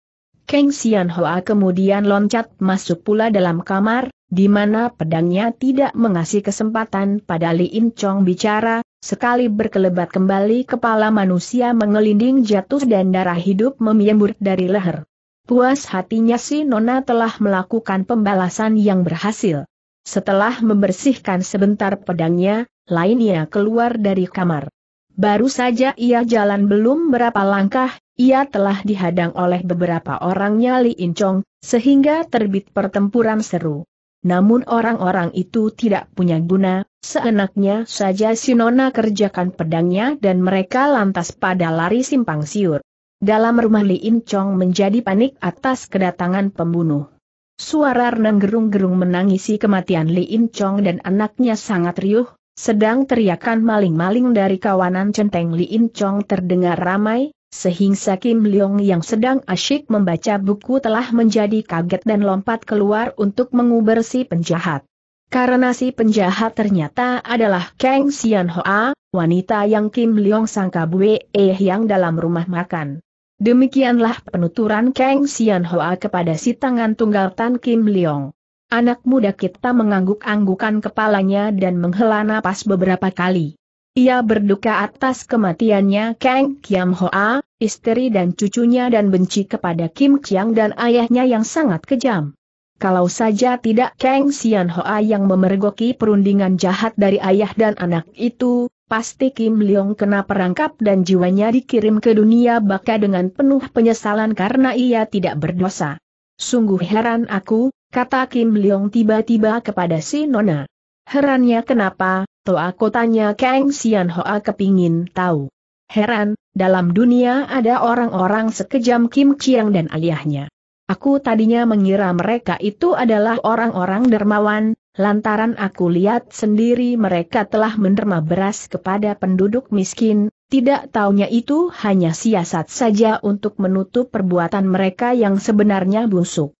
Kang Xian Hoa kemudian loncat masuk pula dalam kamar, di mana pedangnya tidak mengasih kesempatan pada Li In Chong bicara, sekali berkelebat kembali kepala manusia mengelinding jatuh dan darah hidup memiembur dari leher. Puas hatinya si Nona telah melakukan pembalasan yang berhasil. Setelah membersihkan sebentar pedangnya, lainnya keluar dari kamar. Baru saja ia jalan belum berapa langkah, ia telah dihadang oleh beberapa orang nyali Incong, sehingga terbit pertempuran seru. Namun orang-orang itu tidak punya guna, seenaknya saja si Nona kerjakan pedangnya dan mereka lantas pada lari simpang siur. Dalam rumah Li In Chong menjadi panik atas kedatangan pembunuh. Suara renang gerung-gerung menangisi kematian Li In Chong dan anaknya sangat riuh, sedang teriakan maling-maling dari kawanan centeng Li In Chong terdengar ramai, sehingga Kim Leong yang sedang asyik membaca buku telah menjadi kaget dan lompat keluar untuk menguber si penjahat. Karena si penjahat ternyata adalah Kang Xian Hoa, wanita yang Kim Leong sangka Bue Eh yang dalam rumah makan. Demikianlah penuturan Kang Sian Hoa kepada si tangan tunggal Tan Kim Leong. Anak muda kita mengangguk-anggukan kepalanya dan menghela napas beberapa kali. Ia berduka atas kematiannya Kang Kiam Hoa, istri dan cucunya dan benci kepada Kim Chiang dan ayahnya yang sangat kejam. Kalau saja tidak Kang Sian Hoa yang memergoki perundingan jahat dari ayah dan anak itu, pasti Kim Leong kena perangkap dan jiwanya dikirim ke dunia baka dengan penuh penyesalan karena ia tidak berdosa. Sungguh heran aku, kata Kim Leong tiba-tiba kepada si Nona. Herannya kenapa, aku tanya Kang Sian Hoa kepingin tahu. Heran, dalam dunia ada orang-orang sekejam Kim Chiang dan aliahnya. Aku tadinya mengira mereka itu adalah orang-orang dermawan, lantaran aku lihat sendiri mereka telah menerima beras kepada penduduk miskin, tidak taunya itu hanya siasat saja untuk menutup perbuatan mereka yang sebenarnya busuk.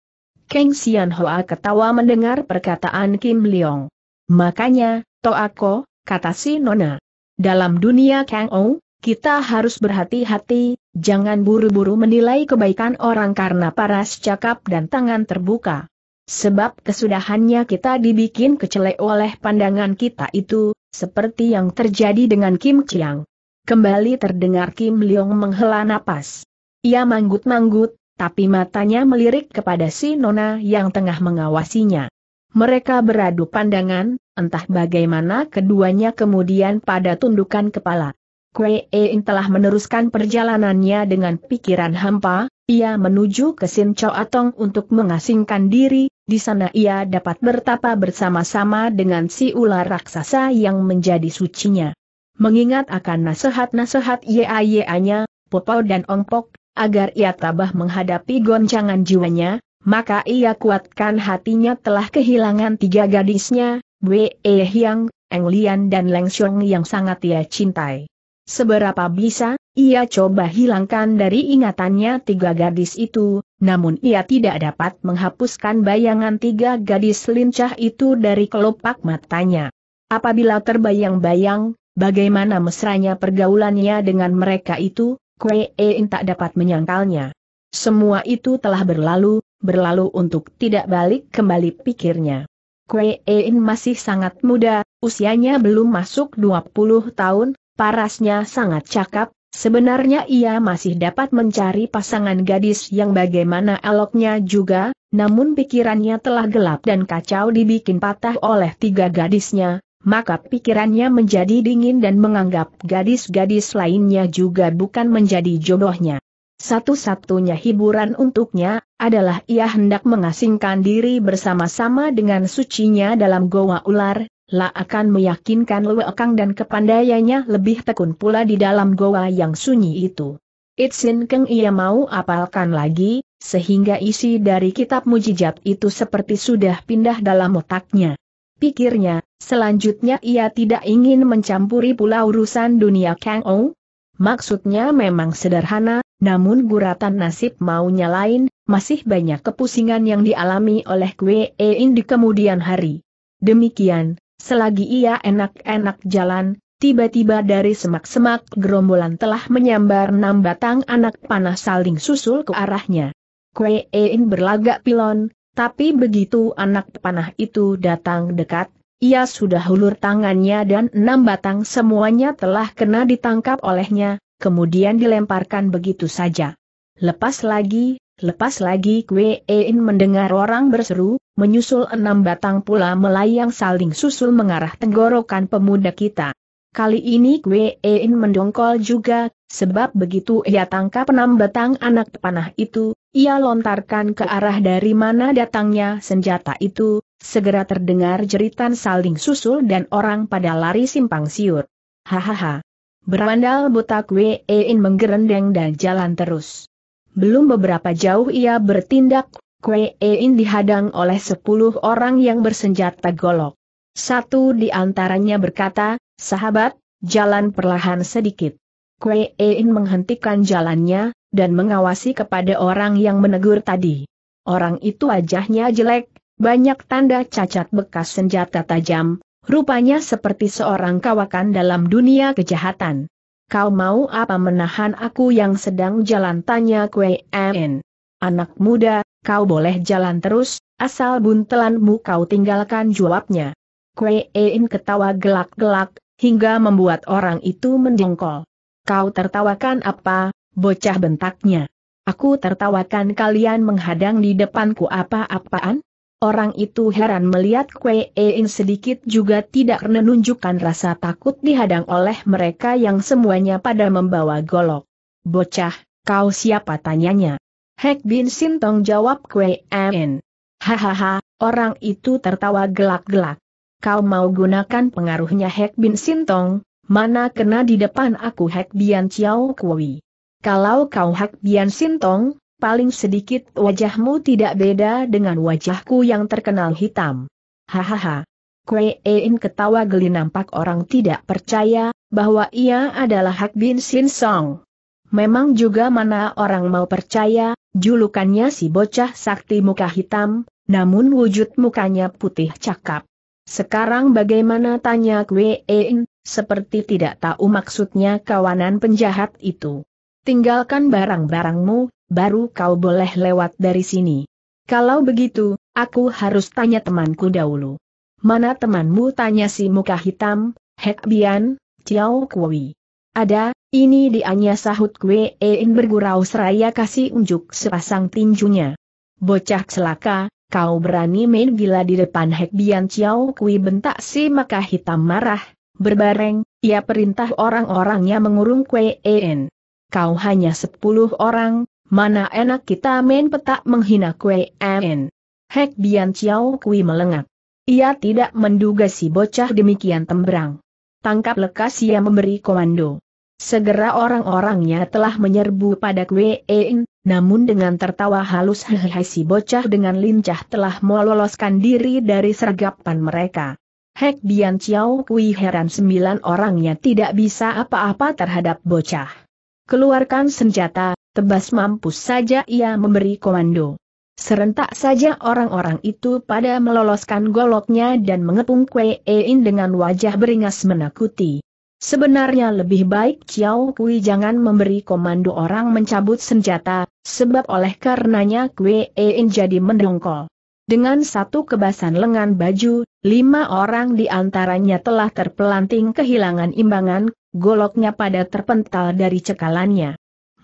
Keng Sian Hoa ketawa mendengar perkataan Kim Leong. Makanya, Toako, kata si Nona. Dalam dunia Kang Ou, kita harus berhati-hati, jangan buru-buru menilai kebaikan orang karena paras cakap dan tangan terbuka. Sebab kesudahannya kita dibikin kecelek oleh pandangan kita itu, seperti yang terjadi dengan Kim Chiang. Kembali terdengar Kim Leong menghela napas. Ia manggut-manggut, tapi matanya melirik kepada si Nona yang tengah mengawasinya. Mereka beradu pandangan, entah bagaimana keduanya kemudian pada tundukan kepala. Kue Ein telah meneruskan perjalanannya dengan pikiran hampa, ia menuju ke Sin Sincho Atong untuk mengasingkan diri, di sana ia dapat bertapa bersama-sama dengan si ular raksasa yang menjadi sucinya. Mengingat akan nasihat-nasihat YAYA-nya, Popo dan Ongpok, agar ia tabah menghadapi goncangan jiwanya, maka ia kuatkan hatinya telah kehilangan tiga gadisnya, Wei Hyang, Eng Lian dan Leng Xiong yang sangat ia cintai. Seberapa bisa, ia coba hilangkan dari ingatannya tiga gadis itu, namun ia tidak dapat menghapuskan bayangan tiga gadis lincah itu dari kelopak matanya. Apabila terbayang-bayang, bagaimana mesranya pergaulannya dengan mereka itu, Kwe e tak dapat menyangkalnya. Semua itu telah berlalu, berlalu untuk tidak balik kembali pikirnya. Kwe e masih sangat muda, usianya belum masuk 20 tahun, parasnya sangat cakap, sebenarnya ia masih dapat mencari pasangan gadis yang bagaimana eloknya juga, namun pikirannya telah gelap dan kacau dibikin patah oleh tiga gadisnya, maka pikirannya menjadi dingin dan menganggap gadis-gadis lainnya juga bukan menjadi jodohnya. Satu-satunya hiburan untuknya adalah ia hendak mengasingkan diri bersama-sama dengan sucinya dalam goa ular, La akan meyakinkan Lue Kang dan kepandaiannya lebih tekun pula di dalam goa yang sunyi itu. Itsin Keng ia mau apalkan lagi, sehingga isi dari kitab mujijat itu seperti sudah pindah dalam otaknya. Pikirnya, selanjutnya ia tidak ingin mencampuri pula urusan dunia Kang Ou. Maksudnya memang sederhana, namun guratan nasib maunya lain, masih banyak kepusingan yang dialami oleh Kwe In di kemudian hari. Demikian, Selagi ia enak-enak jalan, tiba-tiba dari semak-semak gerombolan telah menyambar enam batang anak panah saling susul ke arahnya. Kue berlagak pilon, tapi begitu anak panah itu datang dekat, ia sudah hulur tangannya dan enam batang semuanya telah kena ditangkap olehnya, kemudian dilemparkan begitu saja. Lepas lagi, Lepas lagi Kue mendengar orang berseru, menyusul enam batang pula melayang saling susul mengarah tenggorokan pemuda kita. Kali ini Kue mendongkol juga, sebab begitu ia tangkap enam batang anak panah itu, ia lontarkan ke arah dari mana datangnya senjata itu, segera terdengar jeritan saling susul dan orang pada lari simpang siur. Hahaha. Berandal buta Kue menggerendeng dan jalan terus belum beberapa jauh ia bertindak, Kue In dihadang oleh sepuluh orang yang bersenjata golok. Satu di antaranya berkata, sahabat, jalan perlahan sedikit. Kue In menghentikan jalannya, dan mengawasi kepada orang yang menegur tadi. Orang itu wajahnya jelek, banyak tanda cacat bekas senjata tajam, rupanya seperti seorang kawakan dalam dunia kejahatan. Kau mau apa menahan aku yang sedang jalan tanya Kue En? Anak muda, kau boleh jalan terus, asal buntelanmu kau tinggalkan jawabnya. Kue En ketawa gelak-gelak, hingga membuat orang itu mendengkol. Kau tertawakan apa, bocah bentaknya? Aku tertawakan kalian menghadang di depanku apa-apaan? Orang itu heran melihat Kwee In sedikit juga tidak menunjukkan rasa takut dihadang oleh mereka yang semuanya pada membawa golok. Bocah, kau siapa tanyanya? Hek Bin Sintong jawab Kwee In. Hahaha, orang itu tertawa gelak-gelak. Kau mau gunakan pengaruhnya Hek Bin Sintong, mana kena di depan aku Hek Bian Chiao Kui. Kalau kau Hek Bian Sintong, paling sedikit wajahmu tidak beda dengan wajahku yang terkenal hitam. Hahaha. Kuein ketawa geli nampak orang tidak percaya, bahwa ia adalah Hak Bin Sin Song. Memang juga mana orang mau percaya, julukannya si bocah sakti muka hitam, namun wujud mukanya putih cakap. Sekarang bagaimana tanya Kuein, seperti tidak tahu maksudnya kawanan penjahat itu. Tinggalkan barang-barangmu, baru kau boleh lewat dari sini. Kalau begitu, aku harus tanya temanku dahulu. Mana temanmu tanya si muka hitam, Hek Bian, Ciao Kui. Ada, ini dianya sahut Kue Ein bergurau seraya kasih unjuk sepasang tinjunya. Bocah celaka, kau berani main gila di depan Hek Bian Ciao Kui bentak si maka hitam marah, berbareng, ia perintah orang-orangnya mengurung Kue En. Kau hanya sepuluh orang, Mana enak kita main petak menghina Kuei En. Hek Bian Chiao Kui melengak. Ia tidak menduga si bocah demikian tembrang. Tangkap lekas ia memberi komando. Segera orang-orangnya telah menyerbu pada Kuei En, namun dengan tertawa halus hehehe si bocah dengan lincah telah meloloskan diri dari sergapan mereka. Hek Bian Chiao Kui heran sembilan orangnya tidak bisa apa-apa terhadap bocah. Keluarkan senjata, tebas mampus saja ia memberi komando. Serentak saja orang-orang itu pada meloloskan goloknya dan mengepung Kue In dengan wajah beringas menakuti. Sebenarnya lebih baik Chiao Kui jangan memberi komando orang mencabut senjata, sebab oleh karenanya Kue In jadi mendongkol. Dengan satu kebasan lengan baju, lima orang di antaranya telah terpelanting kehilangan imbangan, goloknya pada terpental dari cekalannya.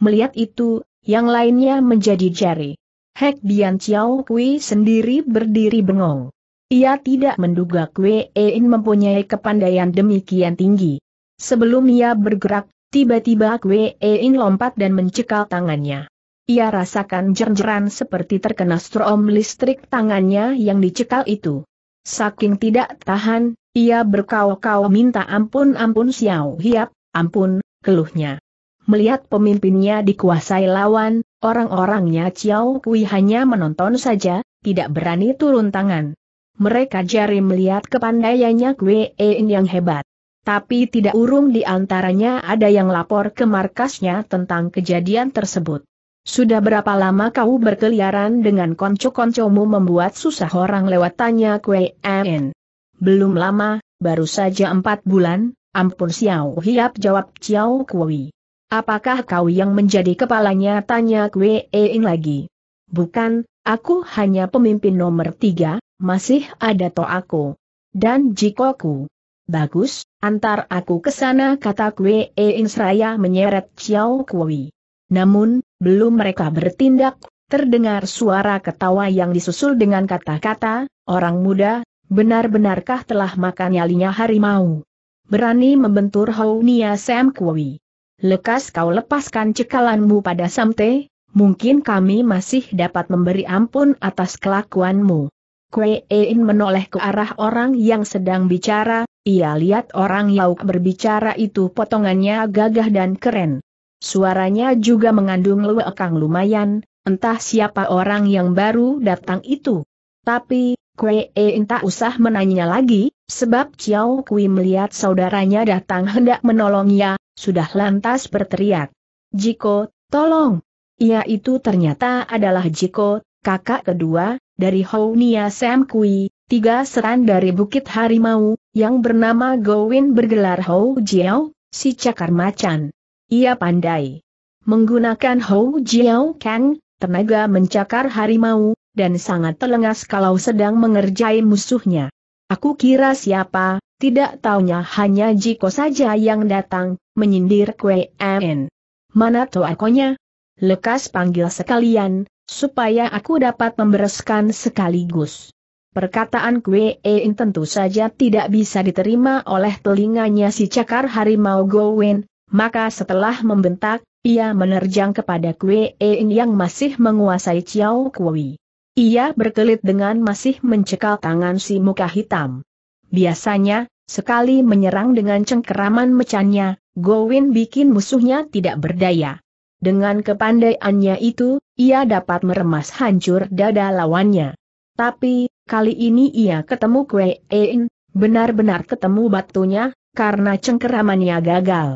Melihat itu, yang lainnya menjadi jari. Hek Bian Chiao Kui sendiri berdiri bengong. Ia tidak menduga Kue In mempunyai kepandaian demikian tinggi. Sebelum ia bergerak, tiba-tiba Kue In lompat dan mencekal tangannya. Ia rasakan jerjeran seperti terkena strom listrik tangannya yang dicekal itu. Saking tidak tahan, ia berkau-kau minta ampun-ampun Xiao Hiap, ampun, keluhnya melihat pemimpinnya dikuasai lawan, orang-orangnya Chiao Kui hanya menonton saja, tidak berani turun tangan. Mereka jari melihat kepandaiannya Kui En yang hebat. Tapi tidak urung di antaranya ada yang lapor ke markasnya tentang kejadian tersebut. Sudah berapa lama kau berkeliaran dengan konco-koncomu membuat susah orang lewat tanya Kui En. Belum lama, baru saja empat bulan, ampun Xiao Hiap jawab Chiao Kui. Apakah kau yang menjadi kepalanya? Tanya Kue Eing lagi. Bukan, aku hanya pemimpin nomor tiga, masih ada to aku. Dan jikoku. Bagus, antar aku ke sana kata Kue Eing seraya menyeret Xiao Kui. Namun, belum mereka bertindak, terdengar suara ketawa yang disusul dengan kata-kata, orang muda, benar-benarkah telah makan nyalinya harimau? Berani membentur Hou Nia Sam Kui lekas kau lepaskan cekalanmu pada Samte, mungkin kami masih dapat memberi ampun atas kelakuanmu. Kue menoleh ke arah orang yang sedang bicara, ia lihat orang Yauk berbicara itu potongannya gagah dan keren. Suaranya juga mengandung lewekang lumayan, entah siapa orang yang baru datang itu. Tapi, Kue tak usah menanya lagi, sebab Chiao Kui melihat saudaranya datang hendak menolongnya, sudah lantas berteriak. Jiko, tolong! Ia itu ternyata adalah Jiko, kakak kedua, dari Hounia Sam Kui, tiga seran dari Bukit Harimau, yang bernama Gowin bergelar Hou Jiao, si cakar macan. Ia pandai menggunakan Hou Jiao Kang, tenaga mencakar harimau, dan sangat telengas kalau sedang mengerjai musuhnya. Aku kira siapa, tidak taunya hanya Jiko saja yang datang, menyindir Kwe En. Mana toakonya? Lekas panggil sekalian, supaya aku dapat membereskan sekaligus. Perkataan Kwe En tentu saja tidak bisa diterima oleh telinganya si cakar harimau Gowen, maka setelah membentak, ia menerjang kepada Kwe En yang masih menguasai Chiao Kui. Ia berkelit dengan masih mencekal tangan si muka hitam. Biasanya, sekali menyerang dengan cengkeraman mecannya, Gowin bikin musuhnya tidak berdaya. Dengan kepandaiannya itu, ia dapat meremas hancur dada lawannya. Tapi, kali ini ia ketemu Kwe In, benar-benar ketemu batunya, karena cengkeramannya gagal.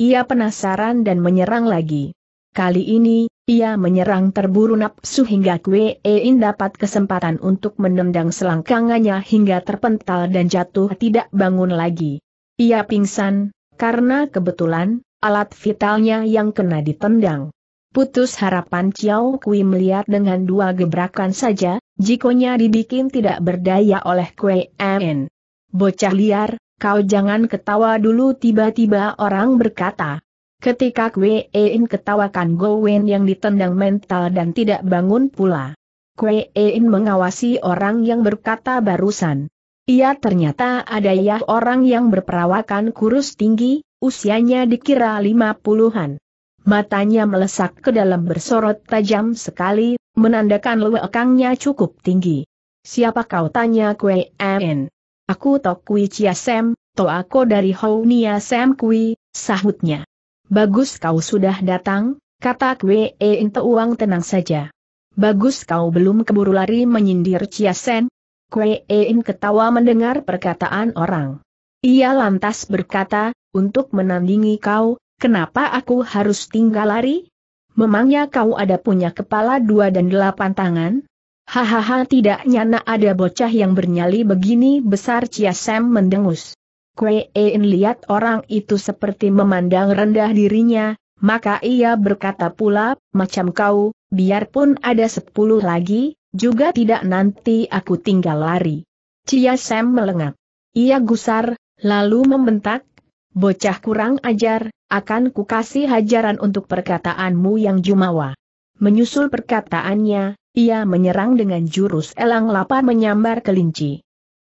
Ia penasaran dan menyerang lagi. Kali ini, ia menyerang terburu nafsu hingga Kwe In dapat kesempatan untuk menendang selangkangannya hingga terpental dan jatuh tidak bangun lagi. Ia pingsan, karena kebetulan, alat vitalnya yang kena ditendang. Putus harapan Chiao Kui melihat dengan dua gebrakan saja, jikonya dibikin tidak berdaya oleh Kue En. Bocah liar, kau jangan ketawa dulu tiba-tiba orang berkata. Ketika Kue En ketawakan Gowen yang ditendang mental dan tidak bangun pula. Kue En mengawasi orang yang berkata barusan. Ia ternyata ada ya orang yang berperawakan kurus tinggi, usianya dikira lima puluhan. Matanya melesak ke dalam bersorot tajam sekali, menandakan lewekangnya cukup tinggi. Siapa kau tanya kue en? Aku Tok Kui Chia Sem, to aku dari Hou Nia Sem Kui, sahutnya. Bagus kau sudah datang, kata Kwe En Uang tenang saja. Bagus kau belum keburu lari menyindir Chia Sen, Kue Ein ketawa mendengar perkataan orang. Ia lantas berkata, untuk menandingi kau, kenapa aku harus tinggal lari? Memangnya kau ada punya kepala dua dan delapan tangan? Hahaha tidak nyana ada bocah yang bernyali begini besar Sam mendengus. Kue Ein lihat orang itu seperti memandang rendah dirinya, maka ia berkata pula, macam kau, biarpun ada sepuluh lagi, juga tidak nanti aku tinggal lari. Cia Sam melengak. Ia gusar, lalu membentak, bocah kurang ajar, akan kukasih hajaran untuk perkataanmu yang jumawa. Menyusul perkataannya, ia menyerang dengan jurus elang lapar menyambar kelinci.